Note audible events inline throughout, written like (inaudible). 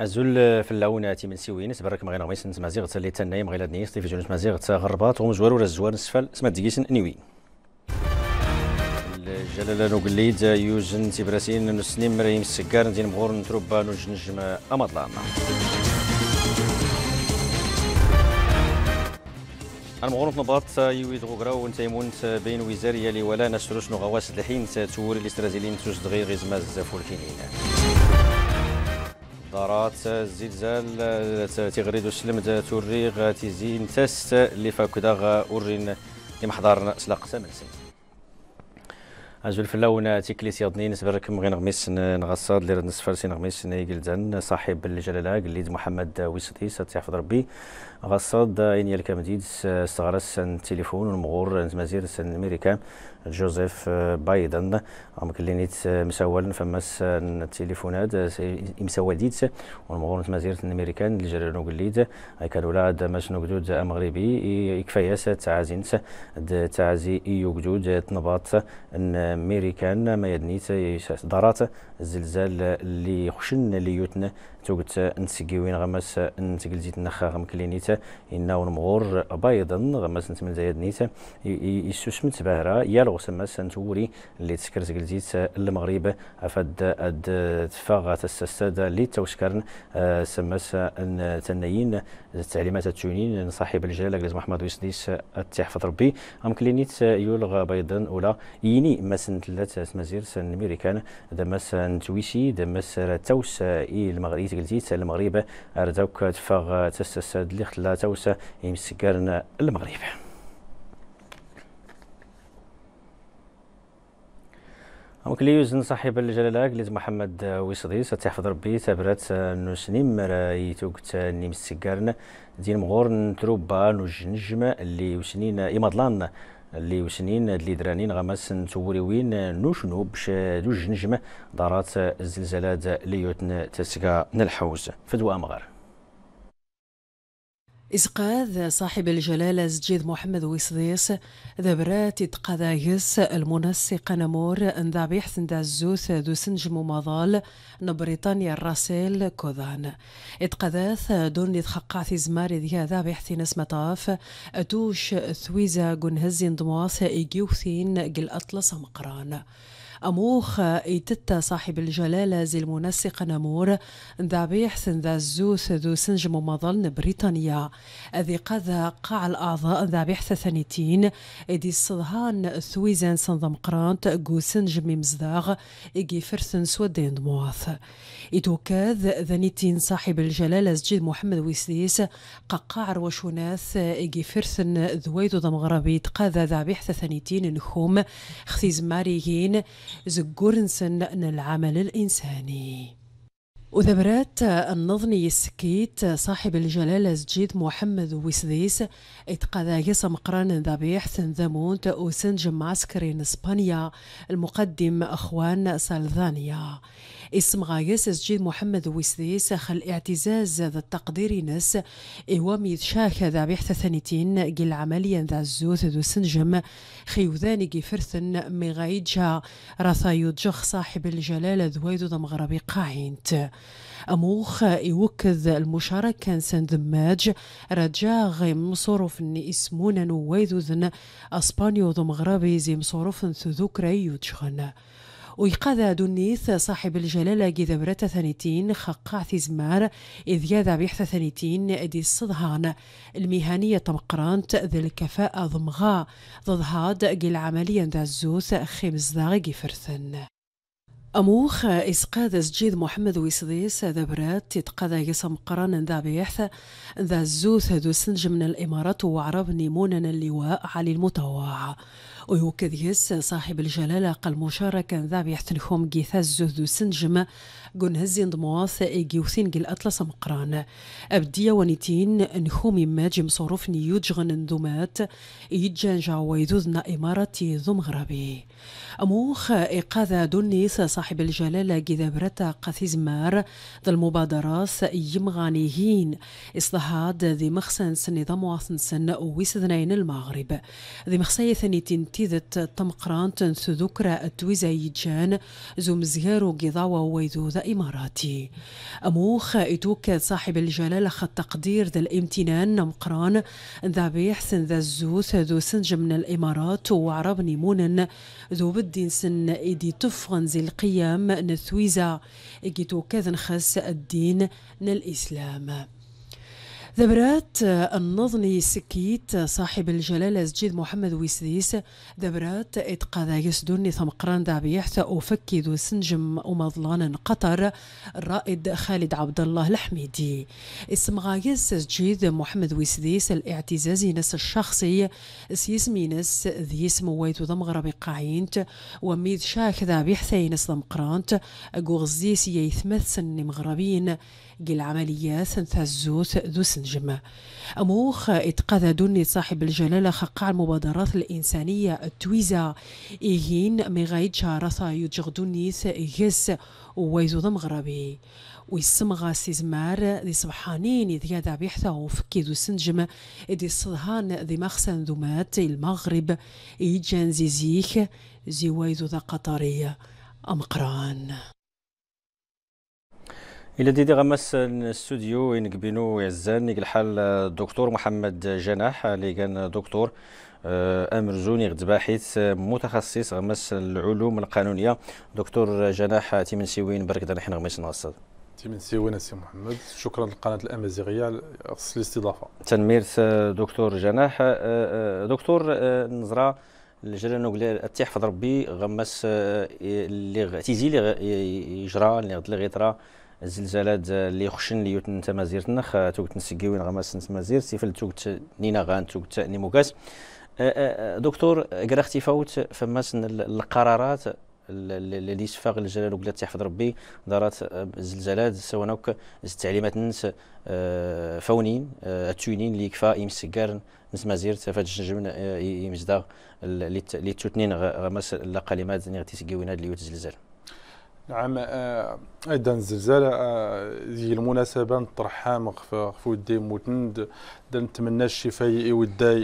أزول في اللونات من سوين تبارك مغينا غميس نسمازيغ تسلي تناي مغيلا دنيس تلفزيون نسمازيغ تغربات ومزوار ولا الزوار نسفل سمع ديكيسن نيوي الجلالة نقليد يوزن تبرسين نسنين مريم السكار نزين مغور نتربى نجنجم أمضلام المغرب نباط يويد غوغرا ونتيمون بين وزارية لولا نسروس نغواس الحين تولي الاسترازيلين تسدغي غزماز فولكينين ضرات الزلزال تغريد السلم توريغ تيزين تست داغ أورين لمحضر سلاق سمنسن أجل فلاون تيكليس يضني نسبرك مغين غميس نغصاد لير نسفرسي نغميس نيجلدن صاحب الجلالة قليد محمد ويسطي ستحفظ ربي غصاد إني الكامديد استغرس التليفون والمغور مزير أمريكا جوزيف بايدن عمك اللي نيت مسول فماس التليفونات مسول ديت ونمغور مزيرة الامريكان الجرير نوغليد كانوا لا ماش نوغدود مغربي كفاياس تعازينت تعازي ايو جدود تنباط امريكان ما يدنيت دارات الزلزال اللي خشن ليوتنا توقت نتسقيوين غمس زيت نخا غم كلينيت إنه المغور بيضا غمس نتمن زياد نيت يسوسمت بهرا يال غسمس نتوري اللي تسكر زيت المغرب أفد أد تفاغ تسستاد اللي توسكرن آه، سمس تنين التعليمات التونين صاحب الجلالة قلز محمد ويسديس التحفظ ربي غم كلينيت يلغى بيضا ولا يني مسن ثلاث سمازير سن ميريكان دمس نتويسي دمس توس المغرب تقلتيت المغرب أردوك تفاغ تسس اللي خلا توسع يمسكرن المغرب ممكن يوزن صاحب الجلالة قلت محمد ويصدي ستحفظ ربي تابرات نسنيم رايتوك تنيم السكارن دين مغور نتروبا نجم اللي وسنين إمضلان اللي وسنين اللي درانين غمس توريوين نوشنو باش دوج نجمه دارات الزلزالات ليوتن تسكا نلحوز دوام مغار إسقاذ صاحب الجلالة سجيد محمد ويسديس ذبرات تقذايس المنسق نمور انذابيح سندازوث دو سنج مماضال نبريطانيا الراسيل كوذان اتقذاث دون في زمار ذيا ذابيح ناس مطاف أتوش ثويزة قنهزين دمواث إيجيوثين قل أطلس مقران أموخ إيتتا صاحب الجلالة زي المنسق نمور ذابيح ذا الزوث ذو سنج ممضل بريطانيا أذي قذا قاع الأعضاء ذابيح ثانيتين إدي الصدهان ثويزان سنظم قرانت قو سنج ممزداغ إيجي فرثن سودين دمواث إدو كاذ ذانيتين صاحب الجلالة زجيد محمد ويسديس ققاعر وشوناث إيجي فرثن ذويدو ضمغربي تقاذا ذابيح ثانيتين نخوم خثيز ماريين زجورنسن العمل الإنساني وذبرات النظني السكيت صاحب الجلالة سجيد محمد وسديس اتقذا يسم قران ذبيح ثنذمونت وسنجم عسكري اسبانيا المقدم أخوان سالذانيا اسم غايس سجيد محمد ويسديس خل اعتزاز ذا التقدير نس إوام شاك ذا بيحث ثانيتين قل عمليا ذا الزوث ذو سنجم خيوذان جفرثن مغايدجا رثا جخ صاحب الجلالة ذويد ذا مغربي قاعينت أموخ يوكذ المشاركة سندماج رجا غيم مصروف اسمونا نويدو ذن أسبانيو ذو مغربي زي مصروف ذو ذكري ويقاذ دنيس صاحب الجلالة جذبرة ثانيتين خقاع ثزمار إذ يذا بيحث ثانيتين دي الصدهان المهنية طمقرانت ذي الكفاءة ضمغا ضدهاد قل عمليا ذا الزوث خمس ذا فرثن أموخ إسقاد سجيد محمد ويسديس ذبرات تتقاذ تتقاذا يسم قران ذا بيحث ذا الزوث ذو سنج من الإمارات وعرب نيمونا اللواء علي المتواع ويوكد يس صاحب الجلالة قال مشاركا ذا بيحتنخوم جيثاز زهد سنجم جون هزين دمواث جيوثين جل أطلس مقران أبدية ونتين نخومي ماجي مصروف نيوت جغن إيجان يجان جاويدوذنا إمارة ذو مغربي أموخ إقاذة دونيس صاحب الجلالة جذابرتا قثيزمار ذا المبادرات يمغانيهين إصلاحات ذي ذا مواثن سن ويسذنين المغرب ذي مخسي ثاني تنتيذت تنثو ذكرى التويزة يجان زوم زيارو قضاوة ويدو ذا إماراتي أموخ إتوك صاحب الجلالة خد تقدير ذا الامتنان نمقران ذا بيحسن ذا الزوث ذو سنج من الإمارات وعرب نيمون ذو بدين سن إدي تفغن ذي القيام نثويزا إجيتو كذن خس الدين الإسلام ذبرات آه، النظني سكيت آه، صاحب الجلالة سجيد محمد ويسديس ذبرات اتقاذا يسدني ثم قران دابيحث أفكد سنجم ومظلان قطر الرائد خالد عبد الله الحميدي اسم غايز سجيد محمد ويسديس الاعتزازي نس الشخصي سيسمي نس ذي اسم ويتو ذم غربي قاعينت وميد شاك ذابيحثين اسلام قرانت أقوغزيس يثمث سن مغربين جل عملية سنتهزوت ذو سنجم أموخ إتقاذ دوني صاحب الجلالة خقع المبادرات الإنسانية التويزة إيهين مغايد شارثة يجغ دوني يس ويزو مغربي ويسمغا سيزمار دي سبحانين إذ يدع بيحثه وفكي ذو سنجم دي صدهان دي مخسن ذمات المغرب إيجان زي ويزو ذا قطرية أمقران الى ديدي غمس الاستوديو وين كبينو يعزان الحال الدكتور محمد جناح اللي كان دكتور آه، امرزوني غد باحث متخصص غمس العلوم القانونيه دكتور جناح تيمنسيوين بركدا نحن غمس ناصر تيمنسيوين السي محمد شكرا للقناه الامازيغيه على الاستضافه تنمير دكتور جناح آه، آه، دكتور نزره الجرا نقول تحفظ ربي غمس اللي تيزي اللي يجرى اللي غيطرى الزلزالات اللي خشن ليوتن نتا مازيرت نخ توقت غماس نتا مازيرت سيفل توقت نينا غان توقت نيموكاس آه، آه، دكتور قراختي فوت فماس القرارات اللي سفاغ الجلال وقلا تحفظ ربي دارات آه، الزلزالات سواء نوك التعليمات نس فونين التونين اللي كفا يمسكار نس مازيرت فاتش الجنجم يمزدا اللي توتنين غماس القلمات اللي غتيسقيوين هاد اليوت الزلزال نعم آه، ايضا الزلزال آه، هي المناسبه نطرح حامق في ودي موتند نتمنى الشفاء وداي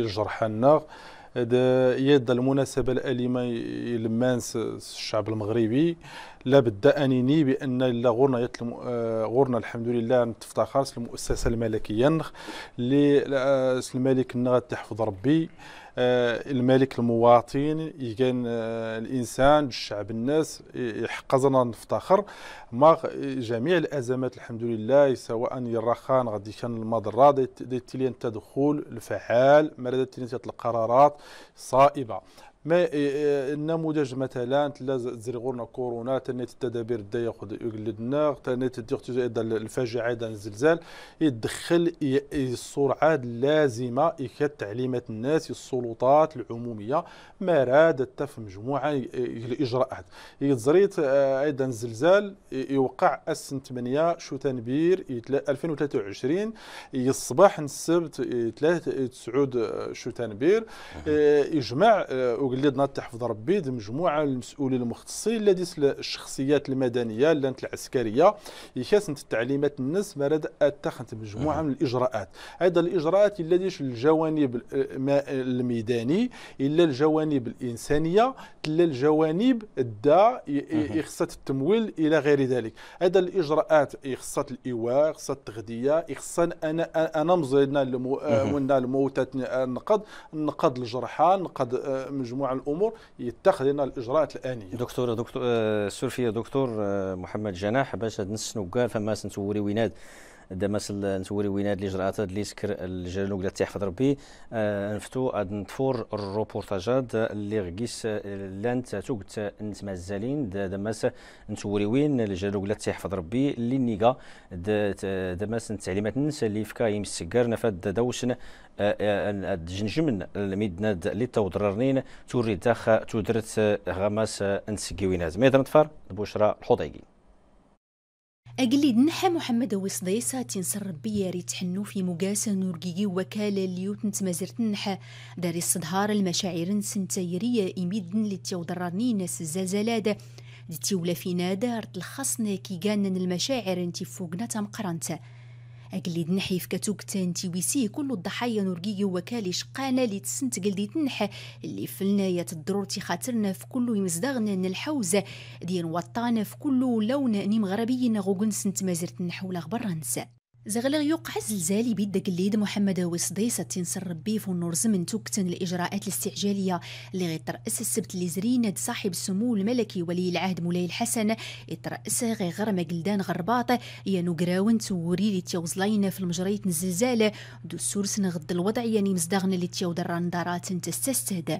الجرحى آه، النار هذا يد المناسبة الأليمة لمانس الشعب المغربي لا بد أنني بأن لا غورنا يتلم غورنا الحمد لله نتفتخر المؤسسة الملكية اللي الملك تحفظ ربي آه، الملك المواطن يكان آه، الانسان الشعب الناس يحقزنا نفتخر ما جميع الازمات الحمد لله سواء الرخان غادي كان المضره ديتيليان التدخل الفعال تلقى القرارات صائبه ما النموذج مثلا تلا زرغونا كورونا تنيت التدابير دا ياخذ يقلدنا تنيت تيختي الفاجعه دا الزلزال يدخل السرعه اللازمه إخذ تعليمات الناس السلطات العموميه ما راد تف مجموعه الاجراءات يتزريت ايضا آه، الزلزال يوقع السن 8 شو تنبير 2023 الصباح السبت 3 9 شو تنبير يجمع آه، وقال لي ناطح تحفظ ربي بيد مجموعه المسؤولين المختصين الذي الشخصيات المدنيه لانت العسكريه يكاسنت التعليمات الناس مرد اتخذت مجموعه من الاجراءات ايضا الاجراءات التي الجوانب الميداني الا الجوانب الانسانيه الا الجوانب الدا يخصت التمويل الى غير ذلك هذا الاجراءات يخصت الايواء يخصت التغذيه يخصت انا انا مزينا المو... الموتى النقد النقد الجرحى نقد آه، مجموعه مجموعه من الامور يتخذ لنا الاجراءات الانيه دكتور دكتور آه، السور دكتور آه، محمد جناح باش نسنو كاع فما سنسوري ويناد دمس نتوري ويناد اللي جرات اللي سكر الجلال وقلا تحفظ ربي آه، نفتو هاد نتفور الروبورتاجات اللي غيس لان انت مازالين دمس نتوري وين الجلال وقلا تحفظ ربي اللي نيغا دمس التعليمات ننسى اللي فكا يمسكر نفاد دوشن آه، آه، جنجمن الميدناد اللي تودررنين توري داخ تودرت غماس ويناد ميدر نتفار بشرى الحضيقي أقلي نحى محمد وصديسة تنصر ربي ياري تحنو في مقاسة نورقيقي وكالة ليوت نتمازرت نحى داري الصدهار المشاعر سنتيرية تايرية إميدن اللي ناس الزلزالات دي تيولا فينا دارت تلخصنا كي قانن المشاعر انتي فوقنا تمقرنت أجلد نحي فكتوك تانتي ويسيه كل الضحايا نورقي وكالي شقانا لي تسنت قلدي نح اللي فلنايا الضرور خاطرنا في كل يمزدغنا الحوزة ديال وطانا في كل لون نيم غربي غوغن سنت مازرت نحو لغبرانس زغلغ يوقع زلزالي بيد قليد محمد وصديسة تنسر ربي فنورز من توكتن الإجراءات الاستعجالية اللي غيترأس السبت اللي زريند صاحب السمو الملكي ولي العهد مولاي الحسن يترأس غي غرم قلدان غرباط يانو قراون توري لي تيوزلاين في المجرية الزلزال دو السورس غد الوضع يعني مزدغن لي تيودران دارات تستهدى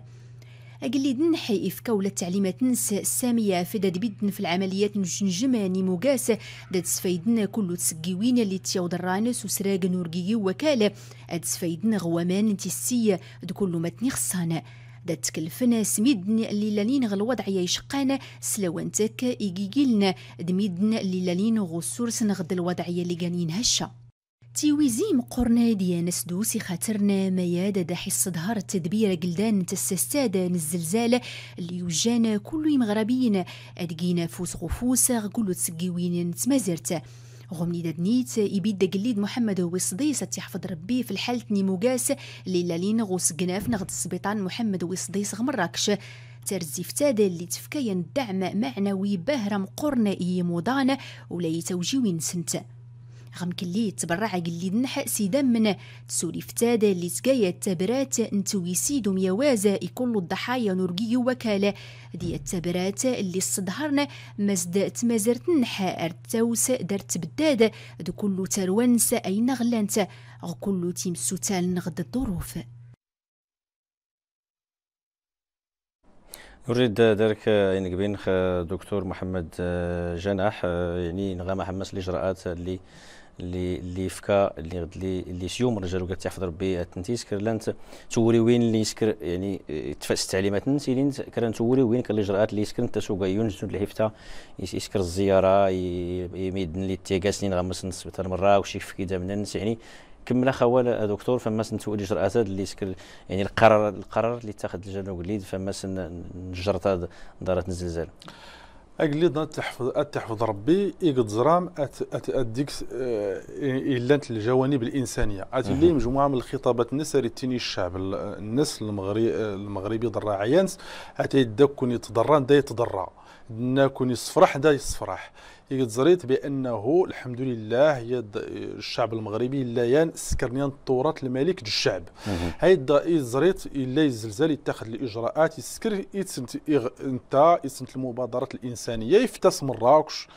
دن حي إفكا ولا التعليمات نس السامية فداد بدن في العمليات نجنجماني مقاس داد سفيدنا كل تسقيوين اللي تيوض الرانس وسراق نورقي وكالة اد سفيدنا غوامان انتسية دكل ما خصانة دا تكلفنا سميدن اللي غ الوضع يشقانا سلوانتك إيجيجيلنا دميدن اللي لالين غصور سنغد الوضعية اللي قانين هشّا تيويزي مقرنا ديان سدوسي خاطرنا ميادة داحي الصدهار التدبير قلدان تستاد الزلزال اللي وجانا كل مغربيين أدقينا فوس غفوس غقولو تسقيوين تمازرت غمني دادنيت يبيد قليد محمد هو صديس تيحفظ ربي في الحالة نيموغاس اللي لين غوس قناف نغد السبيطان محمد هو صديس غمراكش ترزي فتادة اللي تفكين دعم معنوي بهرم مقرنا إي موضان ولا يتوجيوين سنت غم كلي تبرع قلي نحا سيدا من تسوليف تادا اللي تقايا التابرات انتوي سيدو ميوازا يكون الضحايا نورجي وكالة دي التابرات اللي استظهرنا مزد تمازرت نحا ارتوس درت بدادة دو كل تروانس اين غلانت غ كل تيمسو تال نغد الظروف نريد ذلك يعني بين دكتور محمد جناح يعني نغام حماس الاجراءات اللي اللي اللي فكا اللي اللي اللي سيوم رجال وقال تحفظ ربي التنتيس كرلانت توري وين اللي يسكر يعني تفاس التعليمات نسيلين كران توري وين كان الاجراءات اللي يسكر انت سوق ينجز الحفته يسكر الزياره يميدن لي تيغاسنين غمس نسبت مره وشي في كذا من الناس يعني كمل خوال دكتور فما سنتو الاجراءات اللي يسكر يعني القرار القرار اللي اتخذ الجنوب الليد فما سنجرت دارت الزلزال اقليدنا تحفظ تحفظ ربي يقد زرام ات اديك آه، الا الجوانب الانسانيه اللي مجموعه من الخطابات الناس تيني الشعب الناس المغربي المغربي ضرا عيانس اتي داك كون يتضرى دا يتضرى كون يصفرح دا يصفرح زريت بانه الحمد لله يد الشعب المغربي ين سكرنيان التراث الملك الشعب هيدا زريت الا الزلزال يتخذ الاجراءات يسكر انت يسنت المبادرات الانسانيه يفتس مراكش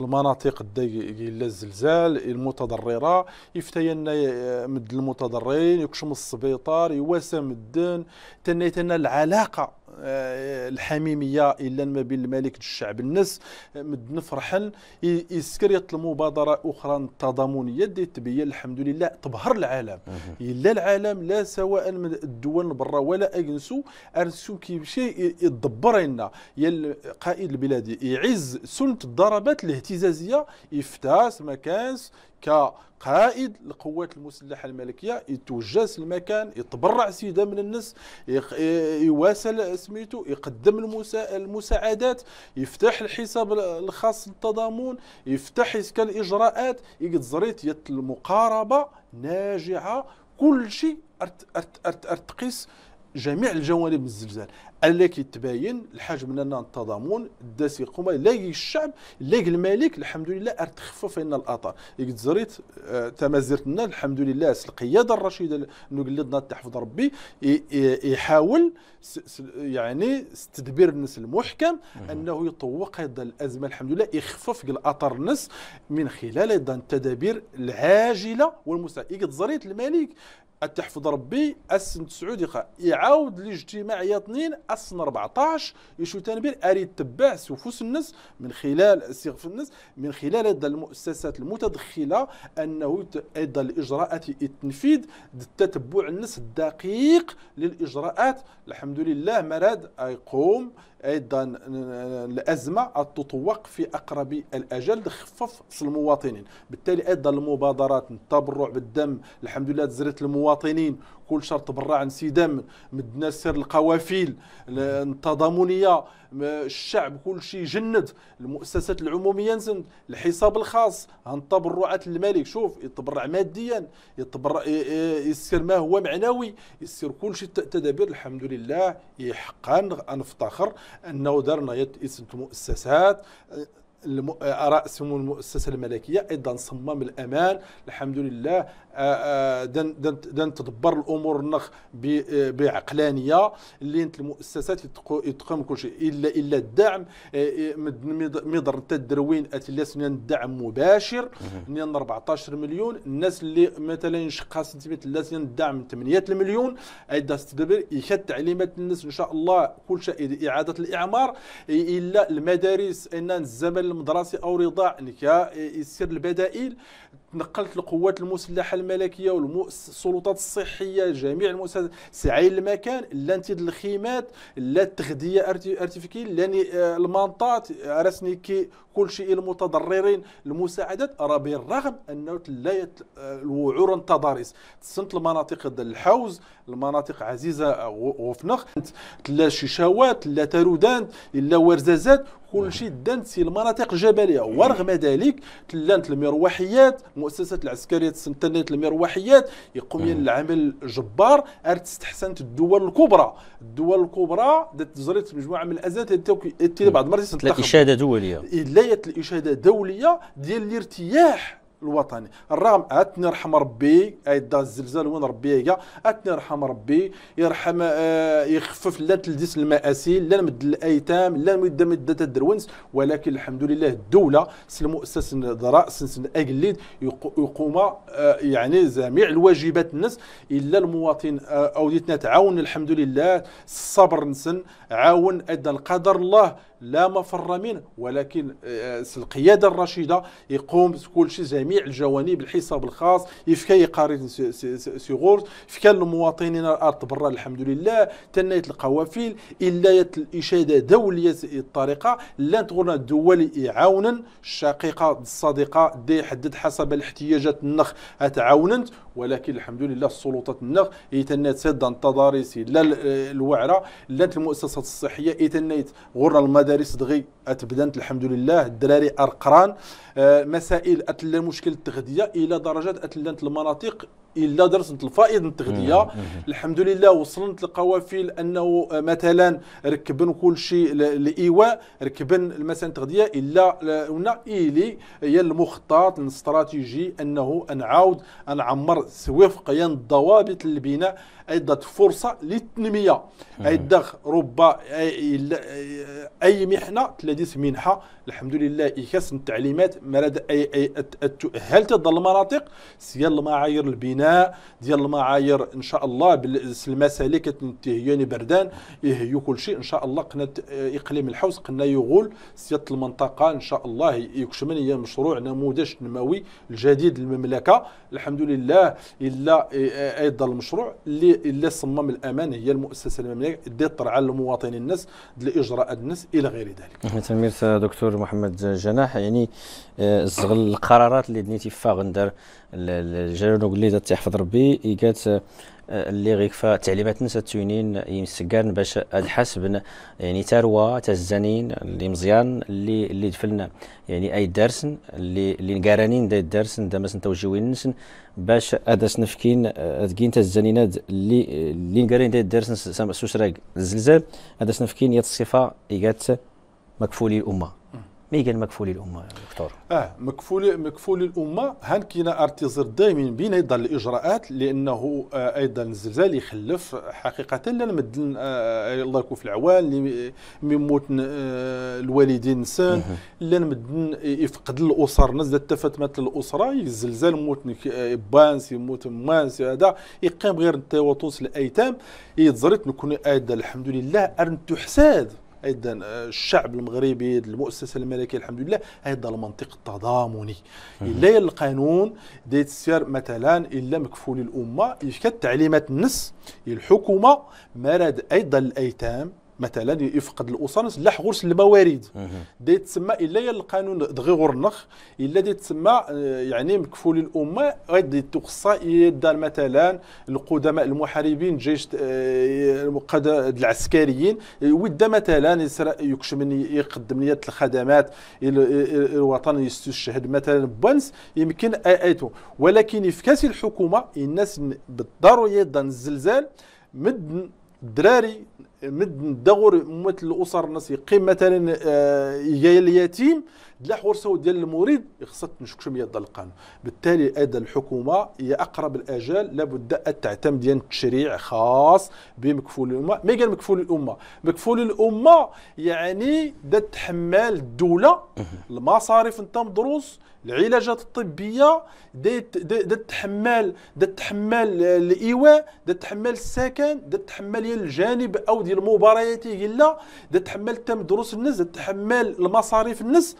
المناطق الا الزلزال المتضرره يفتينا آه، مد المتضررين يكشم السبيطار يواسم الدين تنيتنا العلاقه آه، الحميميه الا ما بين الملك الشعب الناس مدن فرحل يسكر يطلب مبادره اخرى تضامنيه تبين الحمد لله تبهر العالم الا العالم لا سواء من الدول برا ولا اجنسو ارسو كيمشي يدبر لنا يا قائد البلاد يعز سنه الضربات الاهتزازيه يفتاس ما كانش كقائد القوات المسلحة الملكية يتوجس المكان يتبرع سيدة من الناس يواصل سميتو يقدم المساعدات يفتح الحساب الخاص للتضامن يفتح يسكن الإجراءات يقد المقاربة ناجعة كل شيء ارتقيس جميع الجوانب من الزلزال اللي كيتباين الحجم من التضامن داسي القومي لا الشعب لا الملك الحمد لله ارتخفف لنا الاثار زريت آه تمازرتنا الحمد لله القياده الرشيده نقلدنا تحفظ ربي يحاول يعني تدبير الناس المحكم انه يطوق هذا الازمه الحمد لله يخفف الاطار الناس من خلال ايضا التدابير العاجله والمستعجله زريت الملك تحفظ ربي السن تسعود دقيقه يعاود الاجتماع يا اثنين السن 14 يشو تنبير اري تبع سفوس الناس من خلال سيغف الناس من خلال هذا المؤسسات المتدخله انه ايضا الاجراءات التنفيذ تتبع الناس الدقيق للاجراءات الحمد لله مراد يقوم أيضا الأزمة تطوق في أقرب الأجل تخفف المواطنين بالتالي أيضا المبادرات التبرع بالدم الحمد لله تزرت المواطنين كل شهر تبرع انسدام مدنا سير القوافيل التضامنيه الشعب كل شيء جند المؤسسات العموميه نزند الحساب الخاص تبرعات الملك شوف يتبرع ماديا يتبرع يسير ما هو معنوي يسير كل شيء تدابير الحمد لله حقا نفتخر انه درنا يد المؤسسات آه، اراء سمو المؤسسه الملكيه ايضا صمم الامان الحمد لله آه، آه، دن تدبر الامور النخ بعقلانيه اللي المؤسسات تقوم كل شيء الا الا الدعم مضر انت الدروين الدعم مباشر 14 مليون الناس اللي مثلا شقها سنتيمت الدعم 8 مليون ايضا ستدبر يخد تعليمات الناس ان شاء الله كل شيء اعاده الاعمار الا المدارس ان الزمن المدرسي او رضاع انك يسير البدائل تنقلت القوات المسلحه الملكيه والسلطات الصحيه جميع المؤسسات سعي المكان لا انتد الخيمات لا التغذيه ارتيفيكي لا آه، المنطات راسني كي كل شيء المتضررين المساعدات راه بالرغم انه لا آه، الوعور التضاريس تسنت المناطق ديال الحوز المناطق عزيزه آه، وفنخ تلا شيشاوات لا تارودان الا ورزازات كل شيء دانت في المناطق الجبليه ورغم ذلك تلانت المروحيات المؤسسات العسكريه تلانت المروحيات يقوم العمل جبار استحسنت الدول الكبرى الدول الكبرى تجريت مجموعه من الازمات التي بعض المرات الاشاده دوليه إيه، لا الاشاده دوليه ديال الارتياح الوطني الرغم اتني رحم ربي دا الزلزال وين ربي هي اتني رحم ربي يرحم آه يخفف لا تلديس المآسي لا نمد الايتام لا مد مد الدرونس ولكن الحمد لله الدوله المؤسسه الذراء سنسن اقليد يقوم آه يعني جميع الواجبات الناس الا المواطن آه اوديتنا تعاون الحمد لله الصبر نسن عاون ايضا القدر الله لا مفر منه ولكن آه، آه، القياده الرشيده يقوم بكل شيء جميع الجوانب الحساب الخاص يفكا يقارن سيغور فكا المواطنين الارض برا الحمد لله تنيت القوافل الا الاشاده دوليه الطريقه لا تقولنا الدول يعاونا الشقيقه الصديقه دي يحدد حسب الاحتياجات النخ اتعاونت ولكن الحمد لله السلطات النغ يتنات سد التضاريس لا الوعره لا المؤسسات الصحيه يتنات غرنا المدارس دغي اتبدنت الحمد لله الدراري ارقران آه، مسائل اتلا مشكل التغذيه الى درجه اتلانت المناطق الا درس الفائض التغذيه الحمد لله وصلت القوافل انه مثلا ركبن كل شيء لايواء ركبن مثلا التغذيه الا هنا الي هي المخطط الاستراتيجي انه نعاود نعمر سويفقيا الضوابط البناء عدة فرصة للتنمية عدة رب أي محنة تلديس منحة الحمد لله إيكاس التعليمات مراد أي أي هل تضل المناطق ديال المعايير البناء ديال المعايير إن شاء الله بالمسالك تنتهيوني يعني بردان يهيو كل شيء إن شاء الله قناة إيه، إقليم الحوز قلنا يغول سيادة المنطقة إن شاء الله يكشمن هي مشروع نموذج تنموي الجديد للمملكة الحمد لله إلا إيه، أيضا المشروع اللي الا صمم الامان هي المؤسسه المملكه اللي الطرعه المواطنين الناس لاجراءات الناس الى غير ذلك تلميذ دكتور محمد جناح يعني الزغل آه، القرارات اللي دنيتي فاغندر الجلاله قول تحفظ ربي قالت آه، اللي غيك فتعليمات نسا تونين يمسكان باش الحسب يعني تروى تزنين اللي مزيان اللي اللي دفلنا يعني اي درس اللي اللي نقارنين دا الدرس دا مثلا توجوين نسن باش اداس نفكين ادكين تزنينات اللي اللي نقارنين دا الدرس سوسراك الزلزال اداس نفكين يا الصفه ايكات مكفولي الامه قال مكفولي الامه دكتور اه مكفولي مكفولي الامه هان كاين ارتزر دائما بين ايضا الاجراءات لانه آه ايضا الزلزال يخلف حقيقه لا آه الله يكون في العوان اللي موت آه الوالدين نسان لا يفقد الاسر نزلت تفات مات الاسره الزلزال موت آه، بانس يموت مانس هذا يقيم غير التواطوس الايتام يتزرت نكون ايضا الحمد لله ارنتو حساد ايضا آه، الشعب المغربي المؤسسه الملكيه الحمد لله ايضا المنطق التضامني الا القانون ديتسير مثلا الا مكفول الامه كانت تعليمات النص الحكومه مرض ايضا الايتام مثلا يفقد الاسر لاح غرس الموارد دي تسمى الا القانون دغي غرنخ الا دي تسمى آه، يعني مكفول الامه غادي تخصى يدار مثلا القدماء المحاربين جيش آه، العسكريين ودا مثلا من يقدم نيات الخدمات الوطن يستشهد مثلا بونس يمكن ايتو ولكن في كاس الحكومه الناس بالضروره الزلزال مد دراري مد الدور ممثل الاسر النصي قيم آه، مثلا جاي اليتيم لا حورسو ديال المريد خصها تنشكشم ديال القانون بالتالي هذا الحكومه هي اقرب الاجال لابد ان تعتمد ديال تشريع خاص بمكفول الامه ما قال مكفول الامه مكفول الامه يعني دا تحمل الدوله المصاريف نتاع مدروس العلاجات الطبيه دا تحمل دا تحمل الايواء دا تحمل السكن دا تحمل ديال الجانب او ديال المباريات الا دا تحمل تم دروس الناس دا تحمل المصاريف الناس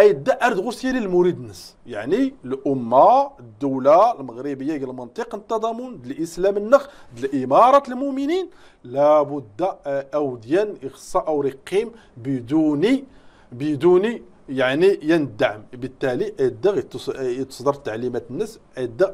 اي دا ارد غسيري المريد نس يعني الامه الدوله المغربيه ديال المنطق التضامن الاسلام النخ الاماره المؤمنين لابد آه، او ديان اخصاء او رقيم بدون بدون يعني يندعم بالتالي يتصدر تعليمات الناس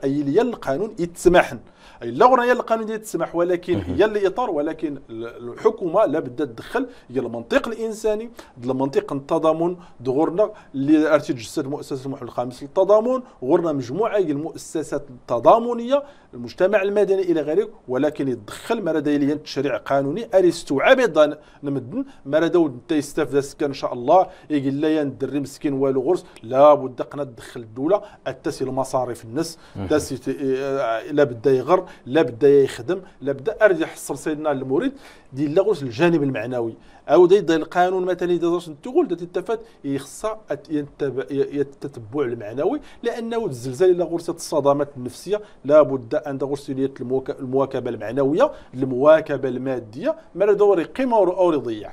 هي القانون يتسمح اي لا غنى القانون ديال التسمح ولكن هي الاطار ولكن الحكومه لا بد تدخل هي المنطق الانساني المنطق التضامن دغورنا اللي ارتي تجسد مؤسسه المحور الخامس للتضامن غورنا مجموعه ديال المؤسسات التضامنيه المجتمع المدني الى غيره ولكن يتدخل مرة ديال تشريع قانوني اريستو عبيضا نمدن ما داود يستافد السكان ان شاء الله يقول لا الدري مسكين والو غرس لا بد قنا تدخل الدوله اتسي المصاريف الناس الناس داس آه، لا بدا يغر لا بدا يخدم لا بدا ارجع يحصل سيدنا المريد دي لا الجانب المعنوي او دي, دي القانون مثلا اذا تقول تتفات يخصها التتبع المعنوي لانه الزلزال الى غرس الصدمات النفسيه لابد ان تغرس المواكبه المعنويه المواكبه الماديه ما لا دور او رضيع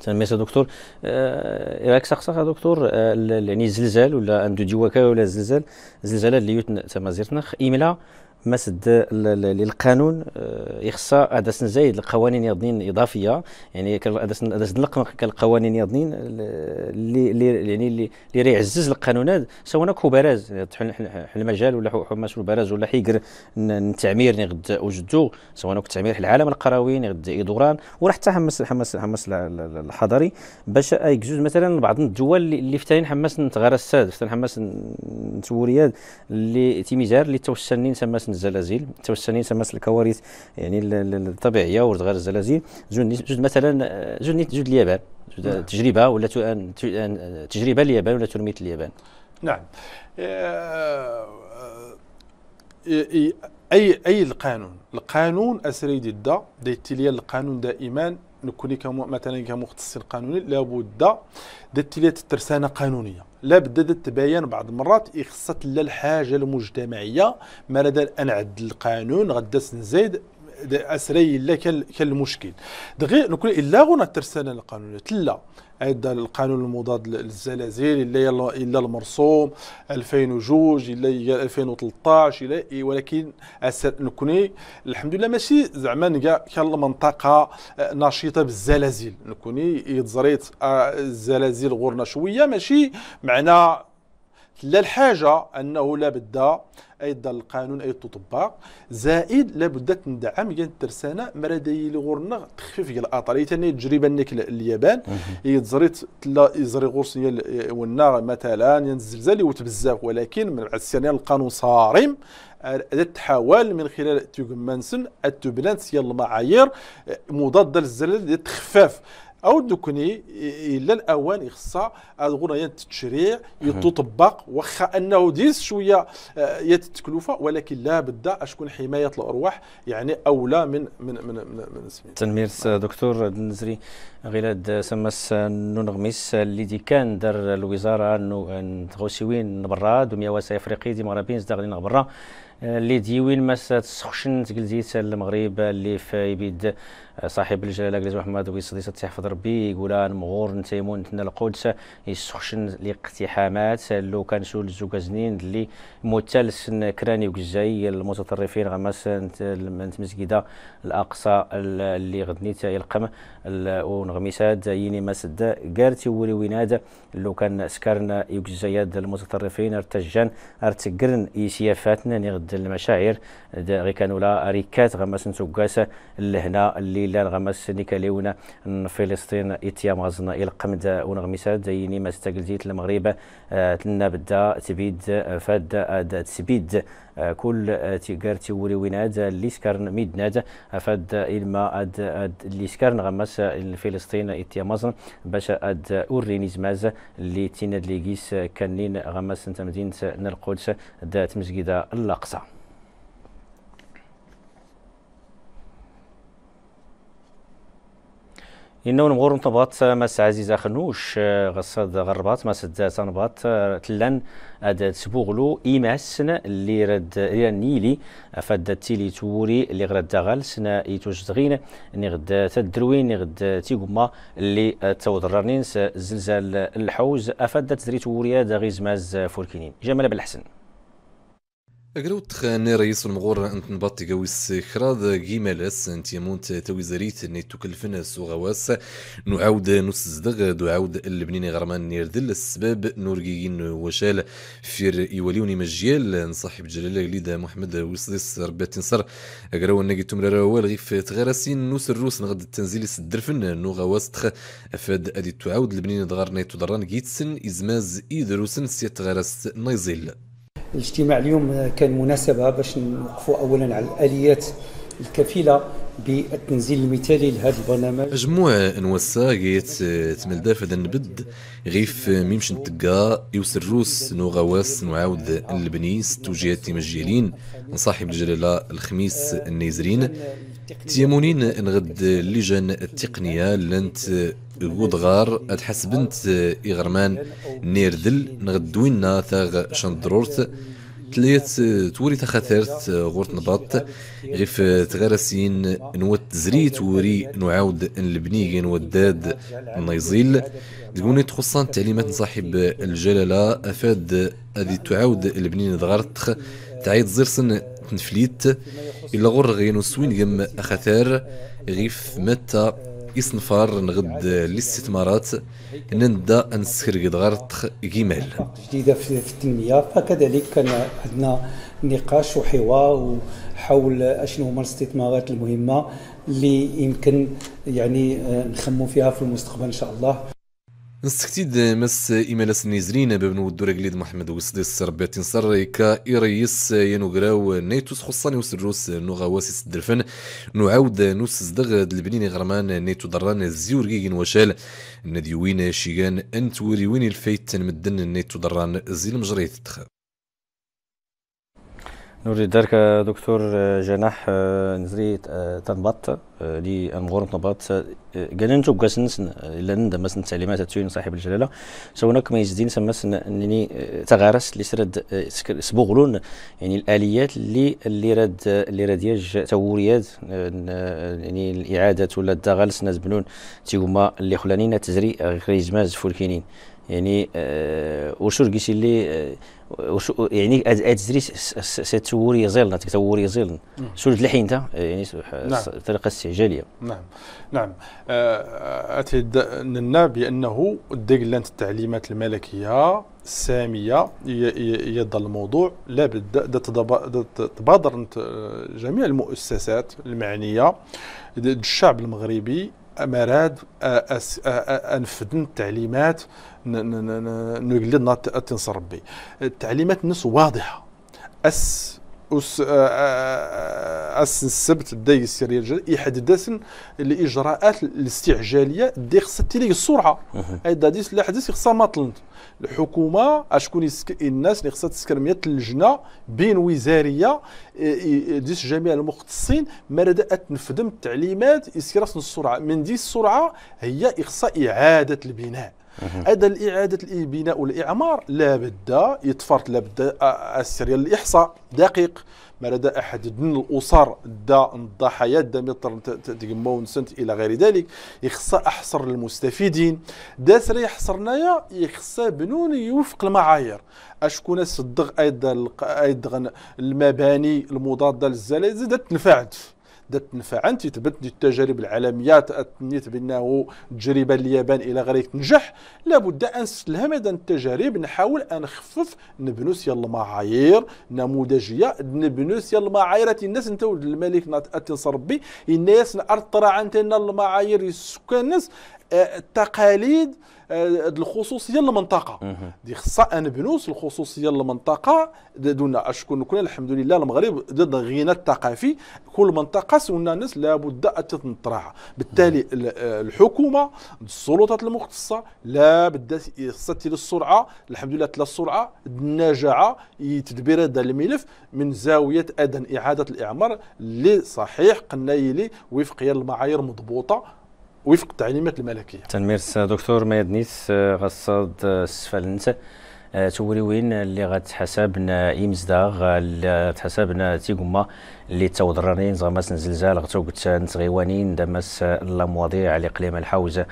تنمية دكتور راك يا دكتور آه، إيه آه، يعني الزلزال ولا عنده جواكا ولا الزلزال الزلزالات اللي تما زرتنا ايملا مسد للقانون آه، يخص هذا زايد القوانين يضنين اضافيه يعني هذا نلقمق كالقوانين يضنين اللي اللي يعني اللي اللي يعزز القانونات سواء كو كبراز المجال ولا حماس البراز ولا حيقر التعمير غد وجدو سواء التعمير العالم القروي غد يدوران وراح تحمس حماس حماس الحضري باش يجوز مثلا بعض الدول اللي فتاني حماس نتغرس الساد فتاني حماس نتوريات اللي تيميزار اللي توسنين سماس الزلازل توسني تمس الكوارث يعني الطبيعيه وغير الزلازل جوج مثلا جوج جوج اليابان نعم. تجربه ولا تجربه اليابان ولا ترميت اليابان نعم آه، آه، اي اي القانون القانون اسري ضد ديتيليا القانون دائما نكوني مثلا كمختصين قانوني لابد لي ترسانه قانونيه لابد دات تبين بعض المرات يخصت لا الحاجه المجتمعيه ما لدى ان عدل القانون غدا نزيد اسري لا كان المشكل نكون الا غنا الترسانه القانونيه لا ايضا القانون المضاد للزلازل اللي الا المرسوم 2002 الا 2013 الا ولكن نكوني الحمد لله ماشي زعما كان المنطقه آه، نشيطه بالزلازل نكوني يتزريت آه، الزلازل غورنا شويه ماشي معنى لا الحاجه انه لا بد ايضا القانون اي تطبق زائد لابد تندعم ديال الترسانه مرادي لغورنا تخفيف الاطار ثاني تجربه نيك اليابان يتزريت تلا يزري غورس ونا مثلا الزلزال يوت بزاف ولكن من السنه القانون صارم تحاول من خلال تيوغمانسن التبنان ديال المعايير مضاده للزلزال التخفاف او دوكني الا الاوان يخصا الغنيه التشريع يتطبق واخا انه ديز شويه آه، يات التكلفه ولكن لا بد اشكون حمايه الارواح يعني اولى من من من من, من تنمير آه، دكتور النزري غيلاد آه، سمس نونغميس اللي كان دار الوزاره انه تغوسيوين برا دميا واسع افريقي دي مغربيين زداغلين برا اللي ديوين ما تسخشن تقلزيت المغرب اللي في يبيد صاحب الجلاله قليز محمد صديق تحفظ ربي يقولان مغور نتيمون نتنا القدس يسخشن الاقتحامات لو كان شو الزوكازنين اللي متلسن كراني وكزاي المتطرفين غمس المسجدة الاقصى اللي غدني يلقم ونغميساد يني سد قارتي ولي ويناد لو كان سكرنا يوكزاياد المتطرفين ارتجان ارتقرن يسيافاتنا نغد المشاعر غي كانوا لا ريكات غمس نتوكاس لهنا اللي لله غمس نيكاليونا فلسطين اتيام الى قمد ونغمسات ديني ما استقلزيت المغرب آه، تلنا بدا تبيد آه، فاد اد آه، تبيد كل تيغار تيوري ويناد اللي سكرن ميدناد فاد الما اد اللي سكرن غمس فلسطين اتيامازن باش اد اورينيزماز اللي تيناد ليغيس كانين غمس انت مدينه القدس دات مسجد الاقصى إنه نمغور نطبط مس عزيز أخنوش آه، غصد غربات مس دات نبط تلان أد تبوغلو إيماسن اللي رد نيلي فد تيلي توري اللي غرد دغال سنا زغين ني غد تدروين ني غد تيقما اللي تودرنين زلزال الحوز أفد تدري توريا دغيز ماز فولكينين جمال بالحسن أقروت خان رئيس المغور أن تنبط قويس خراض جيمالس أن تيمونت تويزريت أن تكلفنا سوغواس نعاود نسزدغ دعاود اللبنيني غرمان نيردل السباب نورجيين وشال فير يوليوني مجيال نصاحب جلالة جليدة محمد وصديس ربي تنصر أقرو أن تمرر والغيف تغرسين نوس الروس نغد التنزيل سدرفن نوغا تخ أفاد أدي تعاود اللبنيني دغار نيتو دران جيتسن إزماز إيدروسن سيتغرس نيزيل الاجتماع اليوم كان مناسبه باش نوقفوا اولا على الاليات الكفيله بالتنزيل المثالي لهذا البرنامج مجموعة انواع آه، الساقيت تملدا فدا نبد غيف آه، ميمش نتقا يوسروس نوغواس نعاود البنيس توجيهات تمجيلين نصاحب الجلالة الخميس النيزرين تيمونين نغد اللجان التقنية لانت آه، غودغار اتحسبنت إغرمان نيردل دوينا ثاغ شندرورت تليت توري تخاثرت غورت نبط غيف تغرسين نوت زريت وري نعاود نلبني وداد نيزيل تقولي تخصان تعليمات صاحب الجلالة أفاد أذي تعاود البنين دغرت تعيد زرسن تنفليت إلا غر غينو سوين جم أخثار غيف متى اصنفار نغد يعني الاستثمارات نندا نسكرقد غرط كيمال جديده في التنميه فكذلك كان عندنا نقاش وحوار حول اشنو هما الاستثمارات المهمه اللي يمكن يعني آه، نخمو فيها في المستقبل ان شاء الله نستكتيد مس إيمالس سنيزرين بابن ودور قليد محمد وسديس ربي تنصر كا إريس ينوغراو نيتوس خصاني وسروس نوغا واسس الدرفن نعاود نوس صدغ البنين غرمان نيتو دران زيورغيين وشال نديوين شيغان انتوري وين الفيت مدن نيتو دران زي المجريت تخاف نوري دارك دكتور جناح آه، نزري آه، تنبط آه، لي مغور قال انتم تو نسن الا دا مسن تعليمات تسوين صاحب الجلاله سونك ما يزدين سن انني تغارس اللي سرد سبوغلون يعني الاليات اللي اللي راد اللي راد يج توريات يعني الاعاده ولا الدغلس ناس بنون تيوما اللي خلانينا تزري غير يزماز فولكينين يعني أه وشرقيسي اللي يعني هاد سي ستوري يزيلنا تكتوري يزيلنا نعم. سولد الحين يعني نعم. طريقه استعجاليه نعم نعم آه، ننا بانه ديغلانت التعليمات الملكيه الساميه يد الموضوع لابد تبادر آه، جميع المؤسسات المعنيه الشعب المغربي مراد آه، انفذن التعليمات نجلدنا تنصر ربي التعليمات النص واضحه اس أس أس السبت داي السيريال يحدد يحددسن الاجراءات الاستعجاليه دي خصها تيلي السرعه هيدا ديس الاحداث خصها طلنت الحكومه اشكون يسك... الناس اللي خصها تسكر 100 اللجنه بين وزاريه ديس جميع المختصين ما بدات تنفذم التعليمات يسير السرعه من دي السرعه هي اخصاء اعاده البناء ايضا اعاده البناء والاعمار لابد يتفرط لابد آه، السريال الاحصاء دقيق ما لدى احد الاسر دا الضحايا دا متر تقمون سنت الى غير ذلك يخص احصر المستفيدين دا سري حصرنايا يخص بنون يوفق المعايير اشكون صدق ايضا ايضا المباني المضاده للزلازل تنفعت تنفع انت تبتني التجارب العالميه تنيت بانه التجربه اليابان الى غير تنجح لابد ان نستلهم هذا التجارب نحاول ان نخفف نبنو سيا المعايير نموذجيه نبنو سيا المعايير الناس انت الملك نات ربي الناس نارطرا عن المعايير السكان الناس آه، التقاليد آه، الخصوصيه للمنطقه دي خصها ان بنوس الخصوصيه للمنطقه دون اشكون كنا الحمد لله المغرب ضد غنى الثقافي كل منطقه سونا الناس لابد ان تنطرعها بالتالي الحكومه السلطات المختصه لابد خصها السرعه الحمد لله تلا السرعه النجاعه تدبير هذا الملف من زاويه اذن اعاده الاعمار اللي صحيح قلنا وفقيا المعايير مضبوطه وفق التعليمات الملكيه تنميرت دكتور مياد نيس آه، غصاد السفلنت آه، آه، وين اللي غتحسبنا إمزداغ اللي تحسبنا تيقما اللي تودرانين زغمس زلزال غتوقت نتغيوانين دمس المواضيع على قليم الحوزة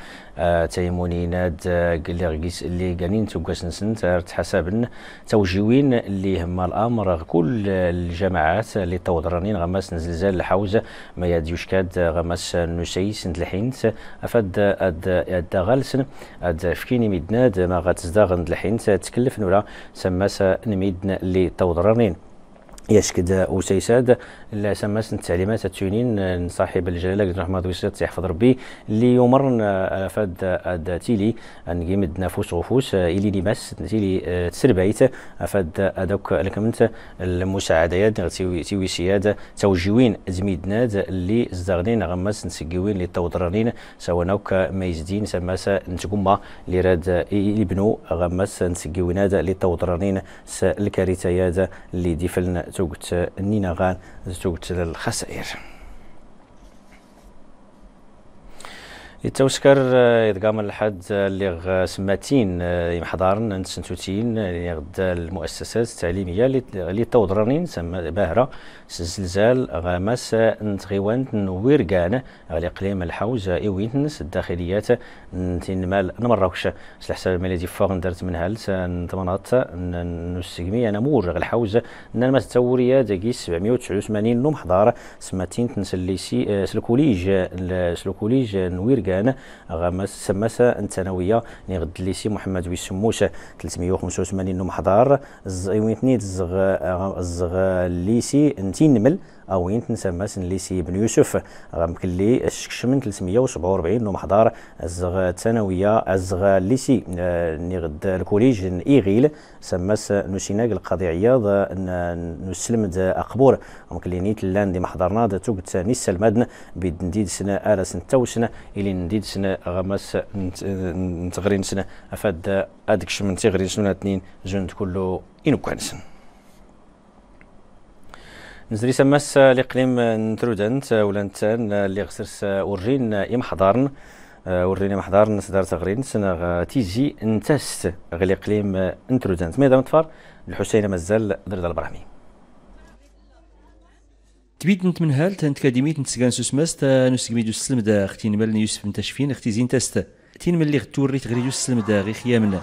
تيموني ناد آه، قلي غيس اللي قانين توكاس نسن حسب توجيوين اللي هما الامر كل الجماعات اللي تودرانين غماس زلزال الحوزه ما يديوش كاد غماس نسيس الحين افاد اد اد غالسن اد فكيني ميدناد ما غاتزداغ الحين تكلف ولا سماس نميدن اللي تودرانين يشكد وسيساد لا سماس التعليمات التونين صاحب الجلاله قد رحمه الله تحفظ ربي اللي يمرن فاد الداتيلي تيلي ان يمد نافوس غفوس الي لباس تيلي آه، تسربايت فاد ادوك لكمنت المساعدات تيوي سياده توجيوين زميدناد اللي زدغنين غمس نسقيوين اللي توضرنين سواء نوك ميزدين سماس نتقوم اللي راد يبنو غمس نسقيوين اللي توضرنين الكارثيات اللي ديفلن توقت النينغان توقت للخسائر يتوشكر آه، يتقام الحد آه، اللي غ سماتين آه، يمحضارن نتسنتوتين اللي غدا المؤسسات التعليميه اللي تودرانين سما باهره سزلزال غامس نتغيوانت نويركان على اقليم الحوز ايوينتنس الداخليات مال نمراكش سلحساب الملي فوغن ندرت من هالت نتمناط نسقمي انا مور الحوز نلمس التوريه داكي 789 نمحضار سماتين تنسليسي سلكوليج سلكوليج نويركان ديالنا غمس سماسه الثانويه اللي غد الليسي محمد ويسموش 385 محضار زيونتني زغ زغ الليسي نتي نمل اوين تنسمس ليسي بن يوسف غنبكل لي الشكشمن 347 محضر الزغ الثانويه الزغ ليسي آه، نغد الكوليج ايغيل سماس نوسيناك القاضي عياض نسلم اقبور نيت تلان دي محضرنا دا توقت نيس المدن بيد نديد سنة آلة سنة توسنة إلي نديد سنة غمس نتغرين سنة أفاد أدكش تغرين سنة اثنين جند كله إنو كانسن نزري سماس لقليم نترودنت ولا نتان اللي غسرس ورجين حضارن آه، ورينا محضارن صدار تغرين سنة تيجي نتاست غلي قليم نترودنت ميدا متفار الحسين مازال درد البرحمي تبيت نت من هال تنت كاديميت نتسكان سوسماس تا نسكمي دو السلم دا اختي نمال يوسف نتاشفين اختي زين تاست تين ملي غتوريت غريدو السلم دا غير خيامنا